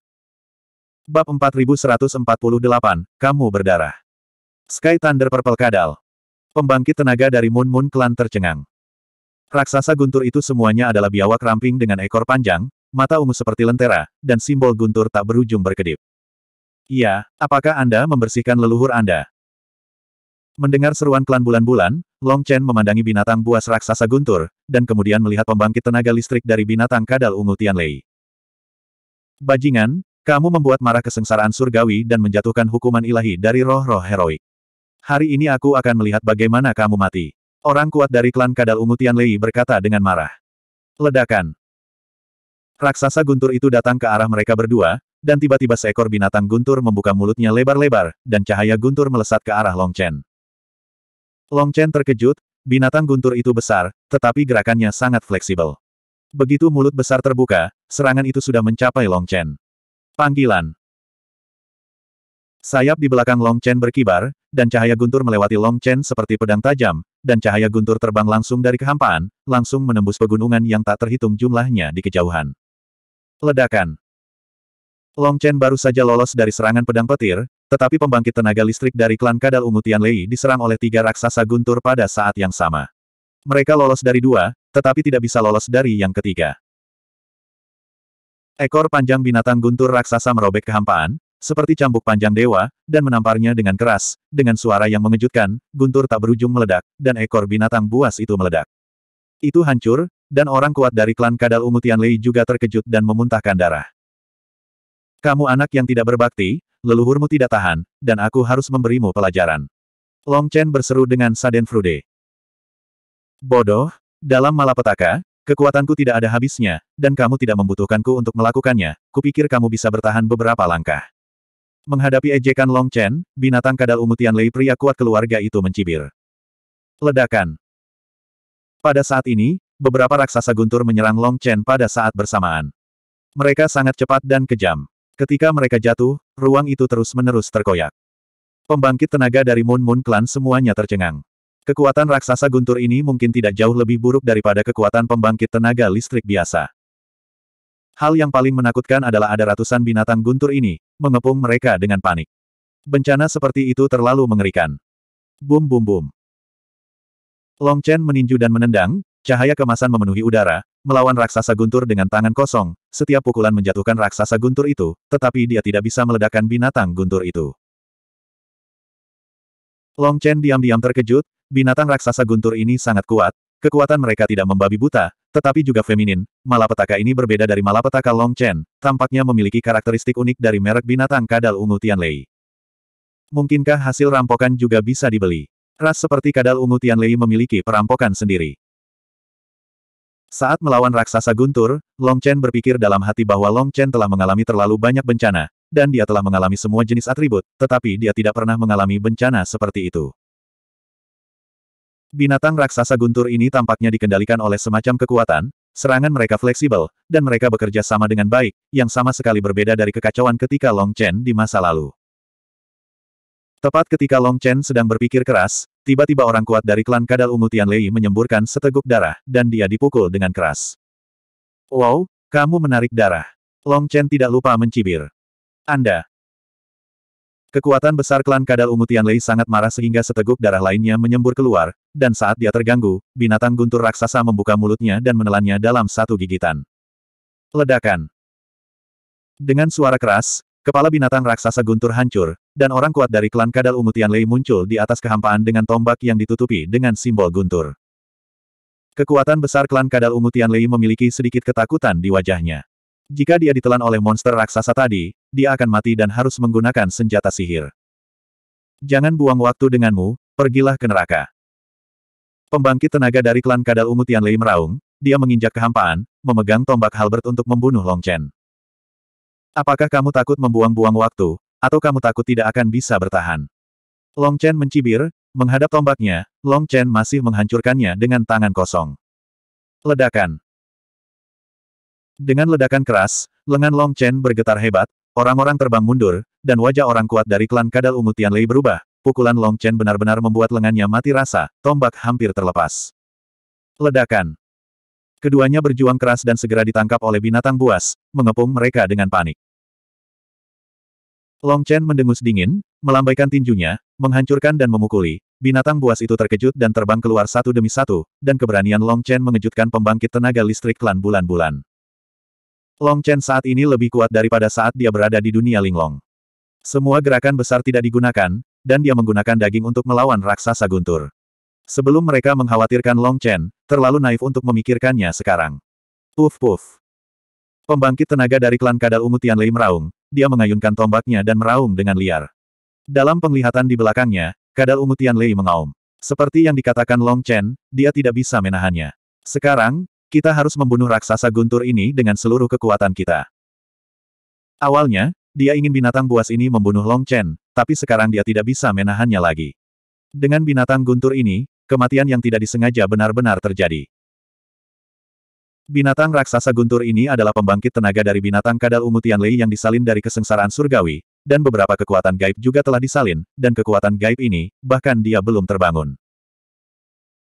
Speaker 1: Bab 4148, Kamu Berdarah Sky Thunder Purple Kadal. Pembangkit tenaga dari Moon Moon Clan tercengang. Raksasa guntur itu semuanya adalah biawak ramping dengan ekor panjang, mata ungu seperti lentera, dan simbol guntur tak berujung berkedip. Iya, apakah Anda membersihkan leluhur Anda? Mendengar seruan klan bulan-bulan, Long Chen memandangi binatang buas raksasa guntur, dan kemudian melihat pembangkit tenaga listrik dari binatang kadal ungu Tian Lei. Bajingan, kamu membuat marah kesengsaraan surgawi dan menjatuhkan hukuman ilahi dari roh-roh heroik. Hari ini aku akan melihat bagaimana kamu mati. Orang kuat dari klan Kadal Ungu Lei berkata dengan marah. Ledakan. Raksasa guntur itu datang ke arah mereka berdua, dan tiba-tiba seekor binatang guntur membuka mulutnya lebar-lebar, dan cahaya guntur melesat ke arah Long Chen. Long Chen terkejut, binatang guntur itu besar, tetapi gerakannya sangat fleksibel. Begitu mulut besar terbuka, serangan itu sudah mencapai Long Chen. Panggilan. Sayap di belakang Long Chen berkibar, dan cahaya guntur melewati Long Chen seperti pedang tajam, dan cahaya guntur terbang langsung dari kehampaan, langsung menembus pegunungan yang tak terhitung jumlahnya di kejauhan. Ledakan Long Chen baru saja lolos dari serangan pedang petir, tetapi pembangkit tenaga listrik dari klan Kadal Ungu Lei diserang oleh tiga raksasa guntur pada saat yang sama. Mereka lolos dari dua, tetapi tidak bisa lolos dari yang ketiga. Ekor panjang binatang guntur raksasa merobek kehampaan, seperti cambuk panjang dewa, dan menamparnya dengan keras, dengan suara yang mengejutkan, guntur tak berujung meledak, dan ekor binatang buas itu meledak. Itu hancur, dan orang kuat dari klan Kadal Umutian Lei juga terkejut dan memuntahkan darah. Kamu anak yang tidak berbakti, leluhurmu tidak tahan, dan aku harus memberimu pelajaran. Long Chen berseru dengan Saden Frude. Bodoh, dalam malapetaka, Kekuatanku tidak ada habisnya, dan kamu tidak membutuhkanku untuk melakukannya. Kupikir kamu bisa bertahan beberapa langkah. Menghadapi ejekan Long Chen, binatang kadal umutian Lei pria kuat keluarga itu mencibir. Ledakan. Pada saat ini, beberapa raksasa guntur menyerang Long Chen pada saat bersamaan. Mereka sangat cepat dan kejam. Ketika mereka jatuh, ruang itu terus-menerus terkoyak. Pembangkit tenaga dari Moon Moon Clan semuanya tercengang. Kekuatan raksasa guntur ini mungkin tidak jauh lebih buruk daripada kekuatan pembangkit tenaga listrik biasa. Hal yang paling menakutkan adalah ada ratusan binatang guntur ini, mengepung mereka dengan panik. Bencana seperti itu terlalu mengerikan. Bum bum bum. Long Chen meninju dan menendang, cahaya kemasan memenuhi udara, melawan raksasa guntur dengan tangan kosong, setiap pukulan menjatuhkan raksasa guntur itu, tetapi dia tidak bisa meledakkan binatang guntur itu. Long Chen diam-diam terkejut, binatang raksasa guntur ini sangat kuat, Kekuatan mereka tidak membabi buta, tetapi juga feminin. Malapetaka ini berbeda dari malapetaka Long Chen, tampaknya memiliki karakteristik unik dari merek binatang kadal ungu Tianlei. Mungkinkah hasil rampokan juga bisa dibeli? Ras seperti kadal ungu Tianlei memiliki perampokan sendiri. Saat melawan raksasa guntur, Long Chen berpikir dalam hati bahwa Long Chen telah mengalami terlalu banyak bencana, dan dia telah mengalami semua jenis atribut, tetapi dia tidak pernah mengalami bencana seperti itu. Binatang raksasa guntur ini tampaknya dikendalikan oleh semacam kekuatan, serangan mereka fleksibel, dan mereka bekerja sama dengan baik, yang sama sekali berbeda dari kekacauan ketika Long Chen di masa lalu. Tepat ketika Long Chen sedang berpikir keras, tiba-tiba orang kuat dari klan Kadal Ungu Tian Lei menyemburkan seteguk darah, dan dia dipukul dengan keras. Wow, kamu menarik darah. Long Chen tidak lupa mencibir. Anda, Kekuatan besar klan kadal ungu Tianlei sangat marah sehingga seteguk darah lainnya menyembur keluar, dan saat dia terganggu, binatang guntur raksasa membuka mulutnya dan menelannya dalam satu gigitan. Ledakan. Dengan suara keras, kepala binatang raksasa guntur hancur, dan orang kuat dari klan kadal ungu Tianlei muncul di atas kehampaan dengan tombak yang ditutupi dengan simbol guntur. Kekuatan besar klan kadal ungu Tianlei memiliki sedikit ketakutan di wajahnya. Jika dia ditelan oleh monster raksasa tadi, dia akan mati dan harus menggunakan senjata sihir. Jangan buang waktu denganmu, pergilah ke neraka. Pembangkit tenaga dari klan Kadal Ungu Tianlei meraung, dia menginjak kehampaan, memegang tombak Halbert untuk membunuh Long Chen. Apakah kamu takut membuang-buang waktu, atau kamu takut tidak akan bisa bertahan? Long Chen mencibir, menghadap tombaknya, Long Chen masih menghancurkannya dengan tangan kosong. Ledakan Dengan ledakan keras, lengan Long Chen bergetar hebat, Orang-orang terbang mundur, dan wajah orang kuat dari klan Kadal Ungu Lei berubah. Pukulan Long Chen benar-benar membuat lengannya mati rasa, tombak hampir terlepas. Ledakan. Keduanya berjuang keras dan segera ditangkap oleh binatang buas, mengepung mereka dengan panik. Long Chen mendengus dingin, melambaikan tinjunya, menghancurkan dan memukuli. Binatang buas itu terkejut dan terbang keluar satu demi satu, dan keberanian Long Chen mengejutkan pembangkit tenaga listrik klan bulan-bulan. Long Chen saat ini lebih kuat daripada saat dia berada di dunia linglong. Semua gerakan besar tidak digunakan, dan dia menggunakan daging untuk melawan raksasa guntur. Sebelum mereka mengkhawatirkan Long Chen, terlalu naif untuk memikirkannya sekarang. Puf puf. Pembangkit tenaga dari klan kadal ungu Lei meraung, dia mengayunkan tombaknya dan meraung dengan liar. Dalam penglihatan di belakangnya, kadal ungu Lei mengaum. Seperti yang dikatakan Long Chen, dia tidak bisa menahannya. Sekarang, kita harus membunuh raksasa guntur ini dengan seluruh kekuatan kita. Awalnya, dia ingin binatang buas ini membunuh Long Chen, tapi sekarang dia tidak bisa menahannya lagi. Dengan binatang guntur ini, kematian yang tidak disengaja benar-benar terjadi. Binatang raksasa guntur ini adalah pembangkit tenaga dari binatang kadal ungu Lei yang disalin dari kesengsaraan surgawi, dan beberapa kekuatan gaib juga telah disalin, dan kekuatan gaib ini, bahkan dia belum terbangun.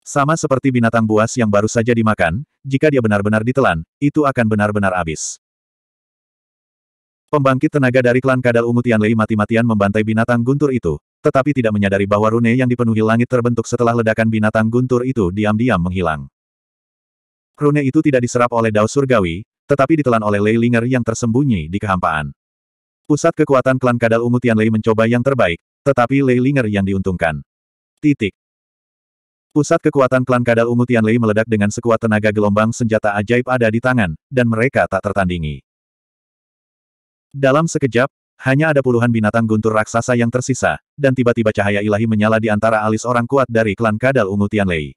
Speaker 1: Sama seperti binatang buas yang baru saja dimakan, jika dia benar-benar ditelan, itu akan benar-benar habis. Pembangkit tenaga dari klan Kadal Ungu Tianlei mati-matian membantai binatang guntur itu, tetapi tidak menyadari bahwa rune yang dipenuhi langit terbentuk setelah ledakan binatang guntur itu diam-diam menghilang. Rune itu tidak diserap oleh Dao Surgawi, tetapi ditelan oleh Lei Linger yang tersembunyi di kehampaan. Pusat kekuatan klan Kadal Ungu Tianlei mencoba yang terbaik, tetapi Lei Linger yang diuntungkan. Titik. Pusat kekuatan klan Kadal Ungu Tianlei meledak dengan sekuat tenaga gelombang senjata ajaib ada di tangan, dan mereka tak tertandingi. Dalam sekejap, hanya ada puluhan binatang guntur raksasa yang tersisa, dan tiba-tiba cahaya ilahi menyala di antara alis orang kuat dari klan Kadal Ungu Tianlei.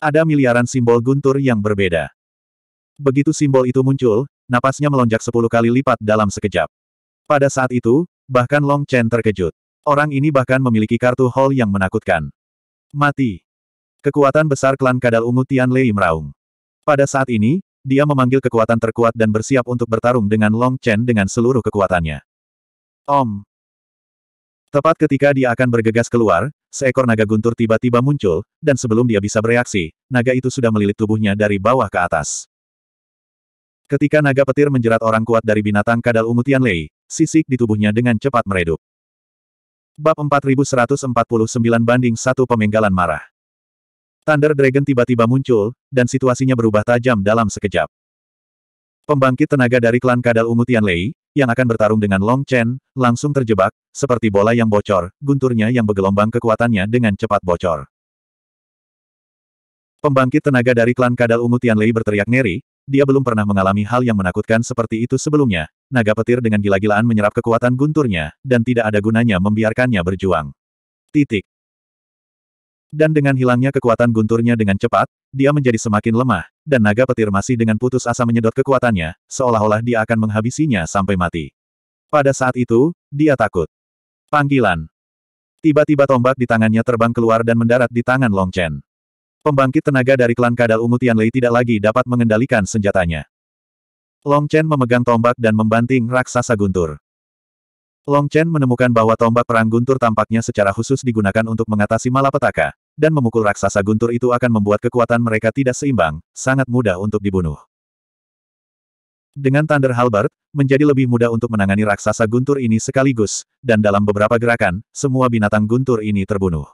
Speaker 1: Ada miliaran simbol guntur yang berbeda. Begitu simbol itu muncul, napasnya melonjak sepuluh kali lipat dalam sekejap. Pada saat itu, bahkan Long Chen terkejut. Orang ini bahkan memiliki kartu hall yang menakutkan. Mati. Kekuatan besar klan kadal ungu Lei meraung. Pada saat ini, dia memanggil kekuatan terkuat dan bersiap untuk bertarung dengan Long Chen dengan seluruh kekuatannya. Om. Tepat ketika dia akan bergegas keluar, seekor naga guntur tiba-tiba muncul, dan sebelum dia bisa bereaksi, naga itu sudah melilit tubuhnya dari bawah ke atas. Ketika naga petir menjerat orang kuat dari binatang kadal ungu Lei, sisik di tubuhnya dengan cepat meredup. Bab 4149 banding 1 Pemenggalan Marah Thunder Dragon tiba-tiba muncul, dan situasinya berubah tajam dalam sekejap. Pembangkit tenaga dari klan Kadal Ungu Lei yang akan bertarung dengan Long Chen, langsung terjebak, seperti bola yang bocor, gunturnya yang bergelombang kekuatannya dengan cepat bocor. Pembangkit tenaga dari klan Kadal Ungu Lei berteriak ngeri, dia belum pernah mengalami hal yang menakutkan seperti itu sebelumnya, naga petir dengan gila-gilaan menyerap kekuatan gunturnya, dan tidak ada gunanya membiarkannya berjuang. Titik. Dan dengan hilangnya kekuatan gunturnya dengan cepat, dia menjadi semakin lemah, dan naga petir masih dengan putus asa menyedot kekuatannya, seolah-olah dia akan menghabisinya sampai mati. Pada saat itu, dia takut. Panggilan. Tiba-tiba tombak di tangannya terbang keluar dan mendarat di tangan Long Chen. Pembangkit tenaga dari klan kadal ungu Lei tidak lagi dapat mengendalikan senjatanya. Long Chen memegang tombak dan membanting raksasa guntur. Long Chen menemukan bahwa tombak perang guntur tampaknya secara khusus digunakan untuk mengatasi malapetaka, dan memukul raksasa guntur itu akan membuat kekuatan mereka tidak seimbang, sangat mudah untuk dibunuh. Dengan Thunder Halbert, menjadi lebih mudah untuk menangani raksasa guntur ini sekaligus, dan dalam beberapa gerakan, semua binatang guntur ini terbunuh.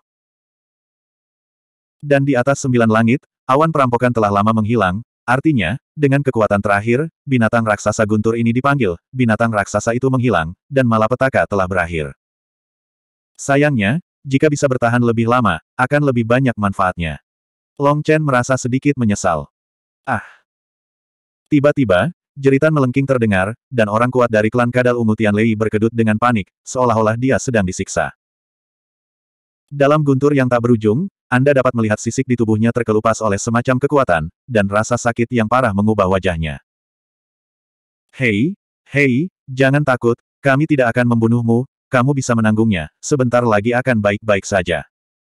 Speaker 1: Dan di atas sembilan langit, awan perampokan telah lama menghilang, Artinya, dengan kekuatan terakhir, binatang raksasa guntur ini dipanggil, binatang raksasa itu menghilang, dan malapetaka telah berakhir. Sayangnya, jika bisa bertahan lebih lama, akan lebih banyak manfaatnya. Long Chen merasa sedikit menyesal. Ah! Tiba-tiba, jeritan melengking terdengar, dan orang kuat dari klan kadal ungu Lei berkedut dengan panik, seolah-olah dia sedang disiksa. Dalam guntur yang tak berujung, anda dapat melihat sisik di tubuhnya terkelupas oleh semacam kekuatan, dan rasa sakit yang parah mengubah wajahnya. Hei, hei, jangan takut, kami tidak akan membunuhmu, kamu bisa menanggungnya, sebentar lagi akan baik-baik saja.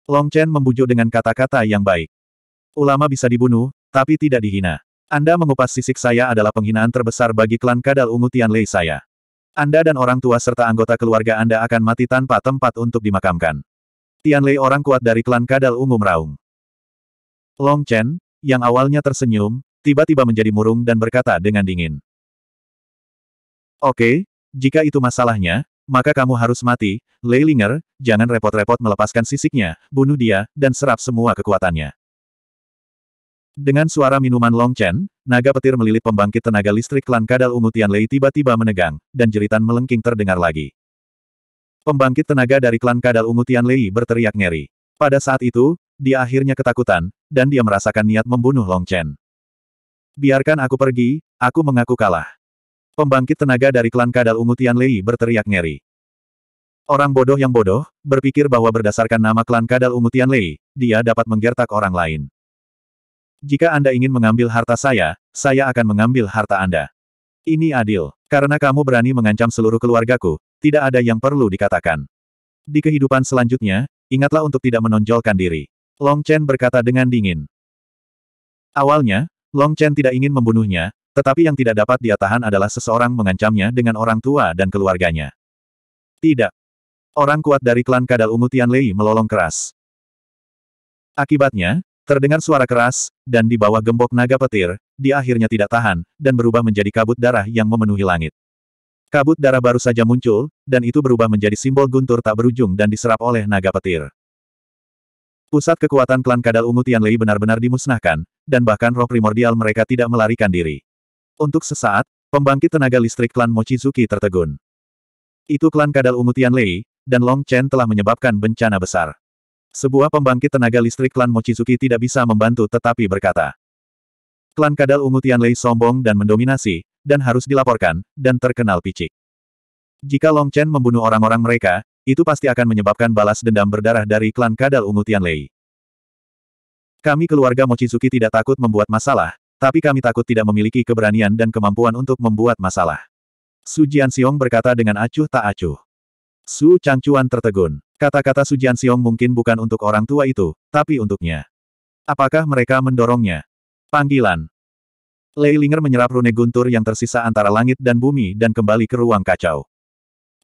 Speaker 1: Long Chen membujuk dengan kata-kata yang baik. Ulama bisa dibunuh, tapi tidak dihina. Anda mengupas sisik saya adalah penghinaan terbesar bagi klan kadal ungu Lei saya. Anda dan orang tua serta anggota keluarga Anda akan mati tanpa tempat untuk dimakamkan. Tian Lei orang kuat dari klan Kadal Ungu meraung. Long Chen, yang awalnya tersenyum, tiba-tiba menjadi murung dan berkata dengan dingin. Oke, jika itu masalahnya, maka kamu harus mati, Lei Ling'er. jangan repot-repot melepaskan sisiknya, bunuh dia, dan serap semua kekuatannya. Dengan suara minuman Long Chen, naga petir melilit pembangkit tenaga listrik klan kadal ungu Tian Lei tiba-tiba menegang, dan jeritan melengking terdengar lagi. Pembangkit tenaga dari klan kadal ungu Tian Lei berteriak ngeri. Pada saat itu, dia akhirnya ketakutan, dan dia merasakan niat membunuh Long Chen. Biarkan aku pergi, aku mengaku kalah. Pembangkit tenaga dari klan kadal ungu Tian Lei berteriak ngeri. Orang bodoh yang bodoh, berpikir bahwa berdasarkan nama klan kadal ungu Tian Lei, dia dapat menggertak orang lain. Jika Anda ingin mengambil harta saya, saya akan mengambil harta Anda. Ini adil. Karena kamu berani mengancam seluruh keluargaku, tidak ada yang perlu dikatakan. Di kehidupan selanjutnya, ingatlah untuk tidak menonjolkan diri. Long Chen berkata dengan dingin. Awalnya, Long Chen tidak ingin membunuhnya, tetapi yang tidak dapat dia tahan adalah seseorang mengancamnya dengan orang tua dan keluarganya. Tidak. Orang kuat dari klan Kadal Umutian Lei melolong keras. Akibatnya, Terdengar suara keras, dan di bawah gembok naga petir, dia akhirnya tidak tahan, dan berubah menjadi kabut darah yang memenuhi langit. Kabut darah baru saja muncul, dan itu berubah menjadi simbol guntur tak berujung dan diserap oleh naga petir. Pusat kekuatan klan kadal ungu Lei benar-benar dimusnahkan, dan bahkan roh primordial mereka tidak melarikan diri. Untuk sesaat, pembangkit tenaga listrik klan Mochizuki tertegun. Itu klan kadal ungu Lei dan Long Chen telah menyebabkan bencana besar. Sebuah pembangkit tenaga listrik klan Mochizuki tidak bisa membantu tetapi berkata. Klan kadal ungu Tianlei sombong dan mendominasi, dan harus dilaporkan, dan terkenal picik. Jika Long Chen membunuh orang-orang mereka, itu pasti akan menyebabkan balas dendam berdarah dari klan kadal ungu Tianlei. Kami keluarga Mochizuki tidak takut membuat masalah, tapi kami takut tidak memiliki keberanian dan kemampuan untuk membuat masalah. Su Jian Xiong berkata dengan acuh tak acuh. Su Changchuan tertegun. Kata-kata Sujian Siong mungkin bukan untuk orang tua itu, tapi untuknya. Apakah mereka mendorongnya? Panggilan. Lei Linger menyerap rune guntur yang tersisa antara langit dan bumi dan kembali ke ruang kacau.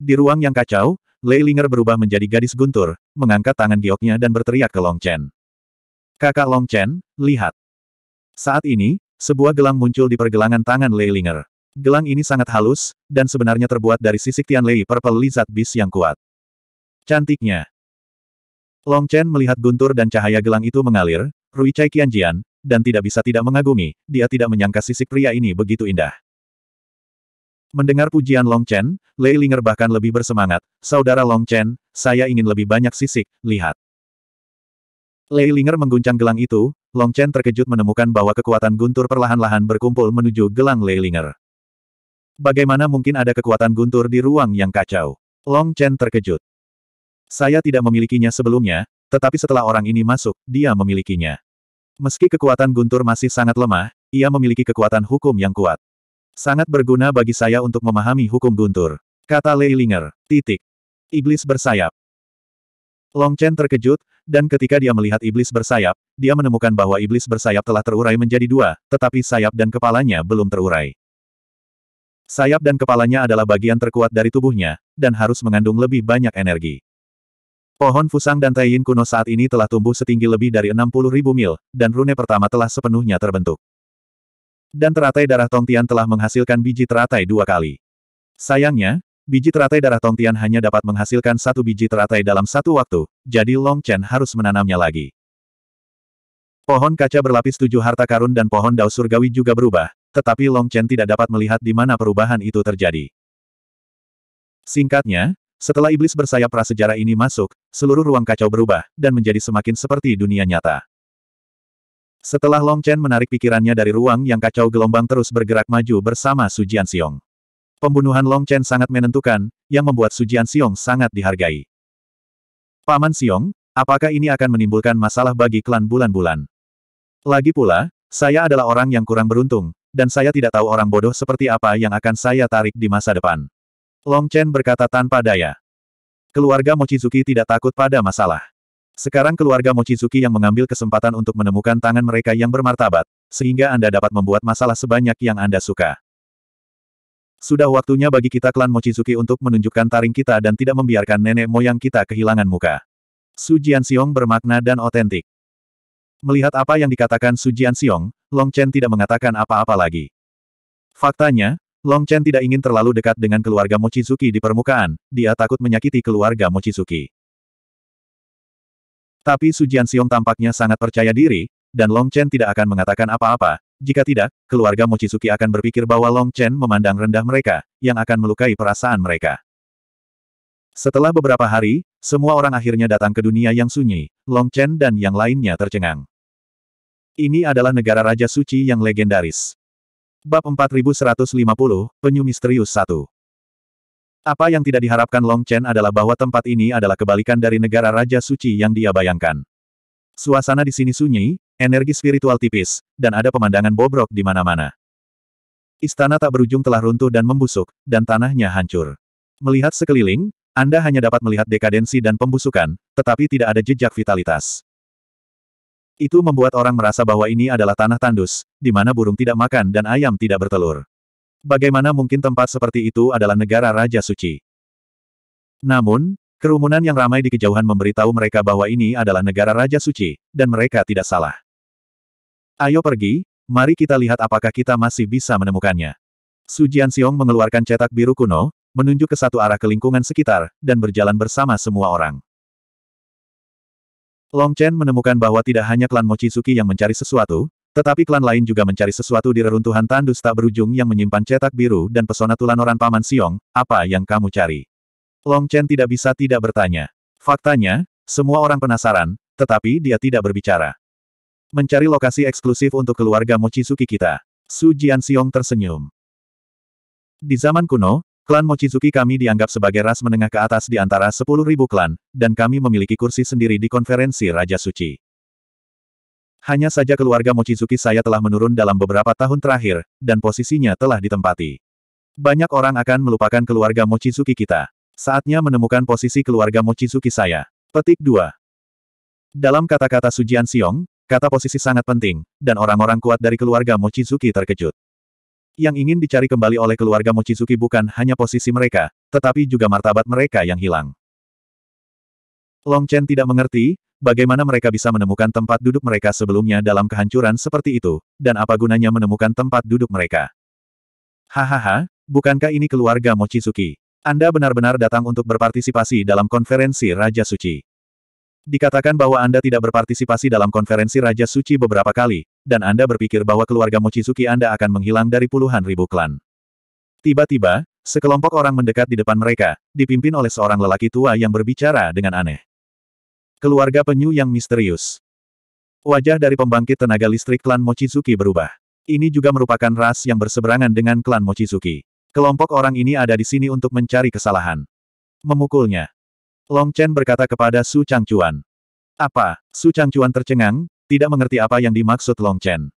Speaker 1: Di ruang yang kacau, Lei Linger berubah menjadi gadis guntur, mengangkat tangan gioknya dan berteriak ke Long Chen. Kakak Long Chen, lihat. Saat ini, sebuah gelang muncul di pergelangan tangan Lei Linger. Gelang ini sangat halus, dan sebenarnya terbuat dari sisik Tian Lei Purple Lizard Beast yang kuat. Cantiknya. Long Chen melihat guntur dan cahaya gelang itu mengalir, Rui Chai Qianjian, dan tidak bisa tidak mengagumi, dia tidak menyangka sisik pria ini begitu indah. Mendengar pujian Long Chen, Lei Linger bahkan lebih bersemangat, Saudara Long Chen, saya ingin lebih banyak sisik, lihat. Lei Linger mengguncang gelang itu, Long Chen terkejut menemukan bahwa kekuatan guntur perlahan-lahan berkumpul menuju gelang Lei Linger. Bagaimana mungkin ada kekuatan guntur di ruang yang kacau? Long Chen terkejut. Saya tidak memilikinya sebelumnya, tetapi setelah orang ini masuk, dia memilikinya. Meski kekuatan Guntur masih sangat lemah, ia memiliki kekuatan hukum yang kuat. Sangat berguna bagi saya untuk memahami hukum Guntur. Kata Leilinger. Titik. Iblis bersayap. Long Chen terkejut, dan ketika dia melihat iblis bersayap, dia menemukan bahwa iblis bersayap telah terurai menjadi dua, tetapi sayap dan kepalanya belum terurai. Sayap dan kepalanya adalah bagian terkuat dari tubuhnya, dan harus mengandung lebih banyak energi. Pohon Fusang dan Taiyin kuno saat ini telah tumbuh setinggi lebih dari 60 ribu mil, dan rune pertama telah sepenuhnya terbentuk. Dan teratai darah Tongtian telah menghasilkan biji teratai dua kali. Sayangnya, biji teratai darah Tongtian hanya dapat menghasilkan satu biji teratai dalam satu waktu, jadi Long Chen harus menanamnya lagi. Pohon kaca berlapis tujuh harta karun dan pohon dao surgawi juga berubah, tetapi Long Chen tidak dapat melihat di mana perubahan itu terjadi. Singkatnya, setelah iblis bersayap prasejarah ini masuk, seluruh ruang kacau berubah, dan menjadi semakin seperti dunia nyata. Setelah Long Chen menarik pikirannya dari ruang yang kacau gelombang terus bergerak maju bersama Su Jianxiong. Pembunuhan Long Chen sangat menentukan, yang membuat Su Jianxiong sangat dihargai. Paman Xiong, apakah ini akan menimbulkan masalah bagi klan bulan-bulan? Lagi pula, saya adalah orang yang kurang beruntung, dan saya tidak tahu orang bodoh seperti apa yang akan saya tarik di masa depan. Long Chen berkata tanpa daya. Keluarga Mochizuki tidak takut pada masalah. Sekarang keluarga Mochizuki yang mengambil kesempatan untuk menemukan tangan mereka yang bermartabat, sehingga Anda dapat membuat masalah sebanyak yang Anda suka. Sudah waktunya bagi kita klan Mochizuki untuk menunjukkan taring kita dan tidak membiarkan nenek moyang kita kehilangan muka. Su Jianxiong bermakna dan otentik. Melihat apa yang dikatakan Su Jianxiong, Long Chen tidak mengatakan apa-apa lagi. Faktanya, Long Chen tidak ingin terlalu dekat dengan keluarga Mochizuki di permukaan, dia takut menyakiti keluarga Mochizuki. Tapi Su Jianxiong tampaknya sangat percaya diri, dan Long Chen tidak akan mengatakan apa-apa, jika tidak, keluarga Mochizuki akan berpikir bahwa Long Chen memandang rendah mereka, yang akan melukai perasaan mereka. Setelah beberapa hari, semua orang akhirnya datang ke dunia yang sunyi, Long Chen dan yang lainnya tercengang. Ini adalah negara Raja Suci yang legendaris. Bab 4150, Penyu Misterius 1 Apa yang tidak diharapkan Long Chen adalah bahwa tempat ini adalah kebalikan dari negara Raja Suci yang dia bayangkan. Suasana di sini sunyi, energi spiritual tipis, dan ada pemandangan bobrok di mana-mana. Istana tak berujung telah runtuh dan membusuk, dan tanahnya hancur. Melihat sekeliling, Anda hanya dapat melihat dekadensi dan pembusukan, tetapi tidak ada jejak vitalitas. Itu membuat orang merasa bahwa ini adalah tanah tandus, di mana burung tidak makan dan ayam tidak bertelur. Bagaimana mungkin tempat seperti itu adalah negara Raja Suci? Namun, kerumunan yang ramai di kejauhan memberitahu mereka bahwa ini adalah negara Raja Suci, dan mereka tidak salah. Ayo pergi, mari kita lihat apakah kita masih bisa menemukannya. Su Jianxiong mengeluarkan cetak biru kuno, menunjuk ke satu arah ke lingkungan sekitar, dan berjalan bersama semua orang. Long Chen menemukan bahwa tidak hanya klan Mochizuki yang mencari sesuatu, tetapi klan lain juga mencari sesuatu di reruntuhan tandus tak berujung yang menyimpan cetak biru dan pesona orang Paman Siong, apa yang kamu cari? Long Chen tidak bisa tidak bertanya. Faktanya, semua orang penasaran, tetapi dia tidak berbicara. Mencari lokasi eksklusif untuk keluarga Mochizuki kita. Su Jian Siong tersenyum. Di zaman kuno, Klan Mochizuki kami dianggap sebagai ras menengah ke atas di antara 10.000 klan, dan kami memiliki kursi sendiri di konferensi Raja Suci. Hanya saja keluarga Mochizuki saya telah menurun dalam beberapa tahun terakhir, dan posisinya telah ditempati. Banyak orang akan melupakan keluarga Mochizuki kita. Saatnya menemukan posisi keluarga Mochizuki saya. Petik 2. Dalam kata-kata Sujian Siong, kata posisi sangat penting, dan orang-orang kuat dari keluarga Mochizuki terkejut. Yang ingin dicari kembali oleh keluarga Mochizuki bukan hanya posisi mereka, tetapi juga martabat mereka yang hilang. Long Chen tidak mengerti, bagaimana mereka bisa menemukan tempat duduk mereka sebelumnya dalam kehancuran seperti itu, dan apa gunanya menemukan tempat duduk mereka. Hahaha, bukankah ini keluarga Mochizuki? Anda benar-benar datang untuk berpartisipasi dalam konferensi Raja Suci. Dikatakan bahwa Anda tidak berpartisipasi dalam konferensi Raja Suci beberapa kali, dan Anda berpikir bahwa keluarga Mochizuki Anda akan menghilang dari puluhan ribu klan. Tiba-tiba, sekelompok orang mendekat di depan mereka, dipimpin oleh seorang lelaki tua yang berbicara dengan aneh. Keluarga penyu yang misterius. Wajah dari pembangkit tenaga listrik klan Mochizuki berubah. Ini juga merupakan ras yang berseberangan dengan klan Mochizuki. Kelompok orang ini ada di sini untuk mencari kesalahan. Memukulnya. Long Chen berkata kepada Su Changchuan. Apa? Su Changchuan tercengang, tidak mengerti apa yang dimaksud Long Chen.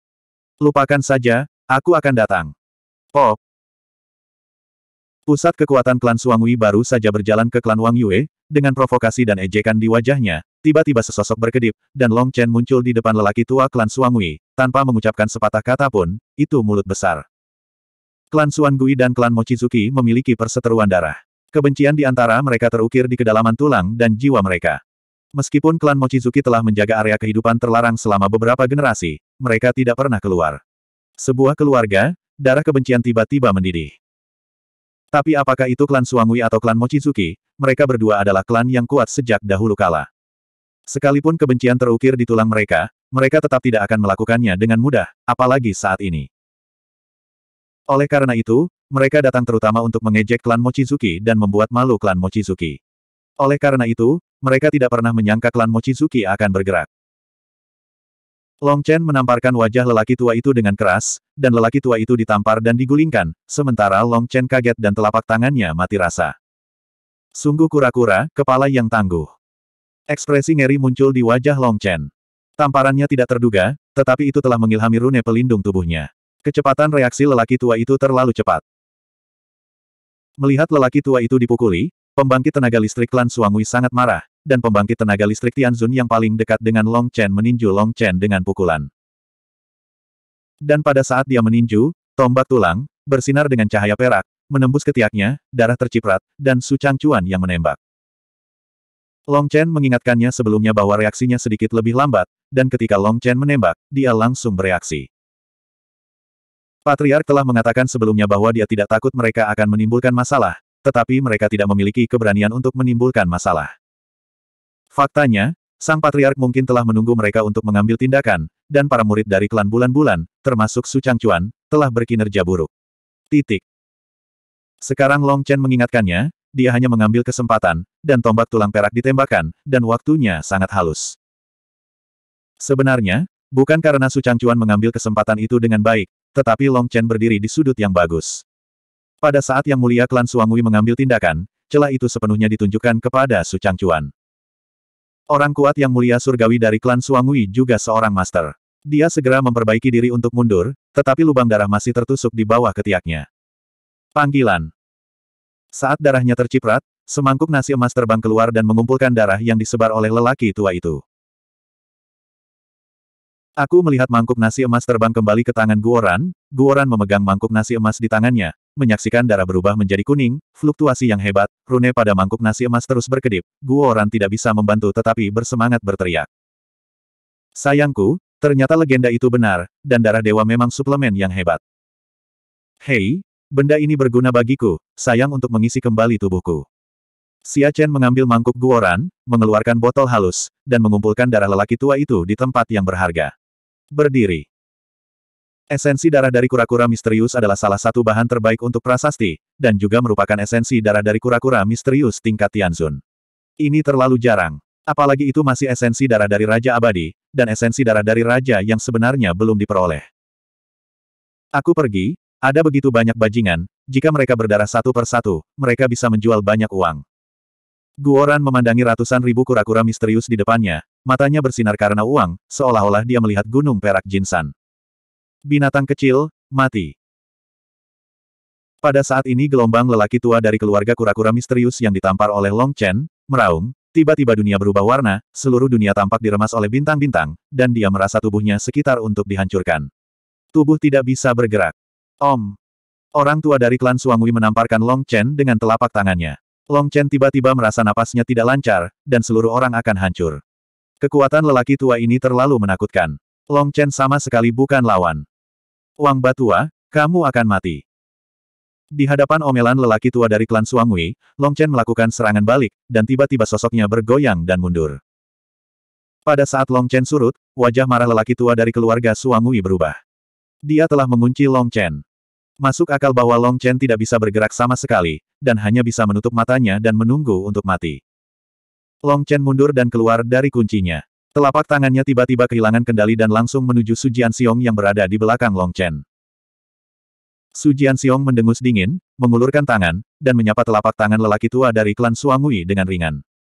Speaker 1: Lupakan saja, aku akan datang. Pop. Pusat kekuatan klan Wei baru saja berjalan ke klan Wang Yue, dengan provokasi dan ejekan di wajahnya, tiba-tiba sesosok berkedip, dan Long Chen muncul di depan lelaki tua klan Wei, tanpa mengucapkan sepatah kata pun, itu mulut besar. Klan Suan Gui dan klan Mochizuki memiliki perseteruan darah. Kebencian di antara mereka terukir di kedalaman tulang dan jiwa mereka. Meskipun klan Mochizuki telah menjaga area kehidupan terlarang selama beberapa generasi, mereka tidak pernah keluar. Sebuah keluarga, darah kebencian tiba-tiba mendidih. Tapi apakah itu klan Suangui atau klan Mochizuki, mereka berdua adalah klan yang kuat sejak dahulu kala. Sekalipun kebencian terukir di tulang mereka, mereka tetap tidak akan melakukannya dengan mudah, apalagi saat ini. Oleh karena itu, mereka datang terutama untuk mengejek klan Mochizuki dan membuat malu klan Mochizuki. Oleh karena itu, mereka tidak pernah menyangka klan Mochizuki akan bergerak. Long Chen menamparkan wajah lelaki tua itu dengan keras, dan lelaki tua itu ditampar dan digulingkan, sementara Long Chen kaget dan telapak tangannya mati rasa. Sungguh kura-kura, kepala yang tangguh. Ekspresi ngeri muncul di wajah Long Chen. Tamparannya tidak terduga, tetapi itu telah mengilhami rune pelindung tubuhnya. Kecepatan reaksi lelaki tua itu terlalu cepat. Melihat lelaki tua itu dipukuli, pembangkit tenaga listrik klan Suangui sangat marah, dan pembangkit tenaga listrik Tianzun yang paling dekat dengan Long Chen meninju Long Chen dengan pukulan. Dan pada saat dia meninju, tombak tulang, bersinar dengan cahaya perak, menembus ketiaknya, darah terciprat, dan Su Changcuan yang menembak. Long Chen mengingatkannya sebelumnya bahwa reaksinya sedikit lebih lambat, dan ketika Long Chen menembak, dia langsung bereaksi. Patriark telah mengatakan sebelumnya bahwa dia tidak takut mereka akan menimbulkan masalah, tetapi mereka tidak memiliki keberanian untuk menimbulkan masalah. Faktanya, sang patriark mungkin telah menunggu mereka untuk mengambil tindakan, dan para murid dari klan bulan-bulan, termasuk Su Changchuan, telah berkinerja buruk. Titik. Sekarang Long Chen mengingatkannya, dia hanya mengambil kesempatan, dan tombak tulang perak ditembakkan, dan waktunya sangat halus. Sebenarnya, bukan karena Su Changchuan mengambil kesempatan itu dengan baik, tetapi Long Chen berdiri di sudut yang bagus. Pada saat yang mulia klan Suangui mengambil tindakan, celah itu sepenuhnya ditunjukkan kepada Su Changchuan. Orang kuat yang mulia surgawi dari klan Suangui juga seorang master. Dia segera memperbaiki diri untuk mundur, tetapi lubang darah masih tertusuk di bawah ketiaknya. Panggilan. Saat darahnya terciprat, semangkuk nasi emas terbang keluar dan mengumpulkan darah yang disebar oleh lelaki tua itu. Aku melihat mangkuk nasi emas terbang kembali ke tangan Guoran, Guoran memegang mangkuk nasi emas di tangannya, menyaksikan darah berubah menjadi kuning, fluktuasi yang hebat, rune pada mangkuk nasi emas terus berkedip, Guoran tidak bisa membantu tetapi bersemangat berteriak. Sayangku, ternyata legenda itu benar, dan darah dewa memang suplemen yang hebat. Hei, benda ini berguna bagiku, sayang untuk mengisi kembali tubuhku. Xia Chen mengambil mangkuk guoran, mengeluarkan botol halus, dan mengumpulkan darah lelaki tua itu di tempat yang berharga. Berdiri. Esensi darah dari kura-kura misterius adalah salah satu bahan terbaik untuk prasasti, dan juga merupakan esensi darah dari kura-kura misterius tingkat Tianzun. Ini terlalu jarang. Apalagi itu masih esensi darah dari Raja Abadi, dan esensi darah dari Raja yang sebenarnya belum diperoleh. Aku pergi, ada begitu banyak bajingan, jika mereka berdarah satu persatu, mereka bisa menjual banyak uang. Guoran memandangi ratusan ribu kura-kura misterius di depannya, matanya bersinar karena uang, seolah-olah dia melihat gunung perak Jinsan. Binatang kecil, mati. Pada saat ini gelombang lelaki tua dari keluarga kura-kura misterius yang ditampar oleh Long Chen, meraung, tiba-tiba dunia berubah warna, seluruh dunia tampak diremas oleh bintang-bintang, dan dia merasa tubuhnya sekitar untuk dihancurkan. Tubuh tidak bisa bergerak. Om. Orang tua dari klan Suangui menamparkan Long Chen dengan telapak tangannya. Long Chen tiba-tiba merasa napasnya tidak lancar, dan seluruh orang akan hancur. Kekuatan lelaki tua ini terlalu menakutkan. Long Chen sama sekali bukan lawan. Wang Batua, kamu akan mati. Di hadapan omelan lelaki tua dari klan Suangui, Long Chen melakukan serangan balik, dan tiba-tiba sosoknya bergoyang dan mundur. Pada saat Long Chen surut, wajah marah lelaki tua dari keluarga Suangui berubah. Dia telah mengunci Long Chen. Masuk akal bahwa Long Chen tidak bisa bergerak sama sekali, dan hanya bisa menutup matanya dan menunggu untuk mati. Long Chen mundur dan keluar dari kuncinya. Telapak tangannya tiba-tiba kehilangan kendali dan langsung menuju Su Jian Xiong yang berada di belakang Long Chen. Su Jian Xiong mendengus dingin, mengulurkan tangan, dan menyapa telapak tangan lelaki tua dari klan Suangui dengan ringan.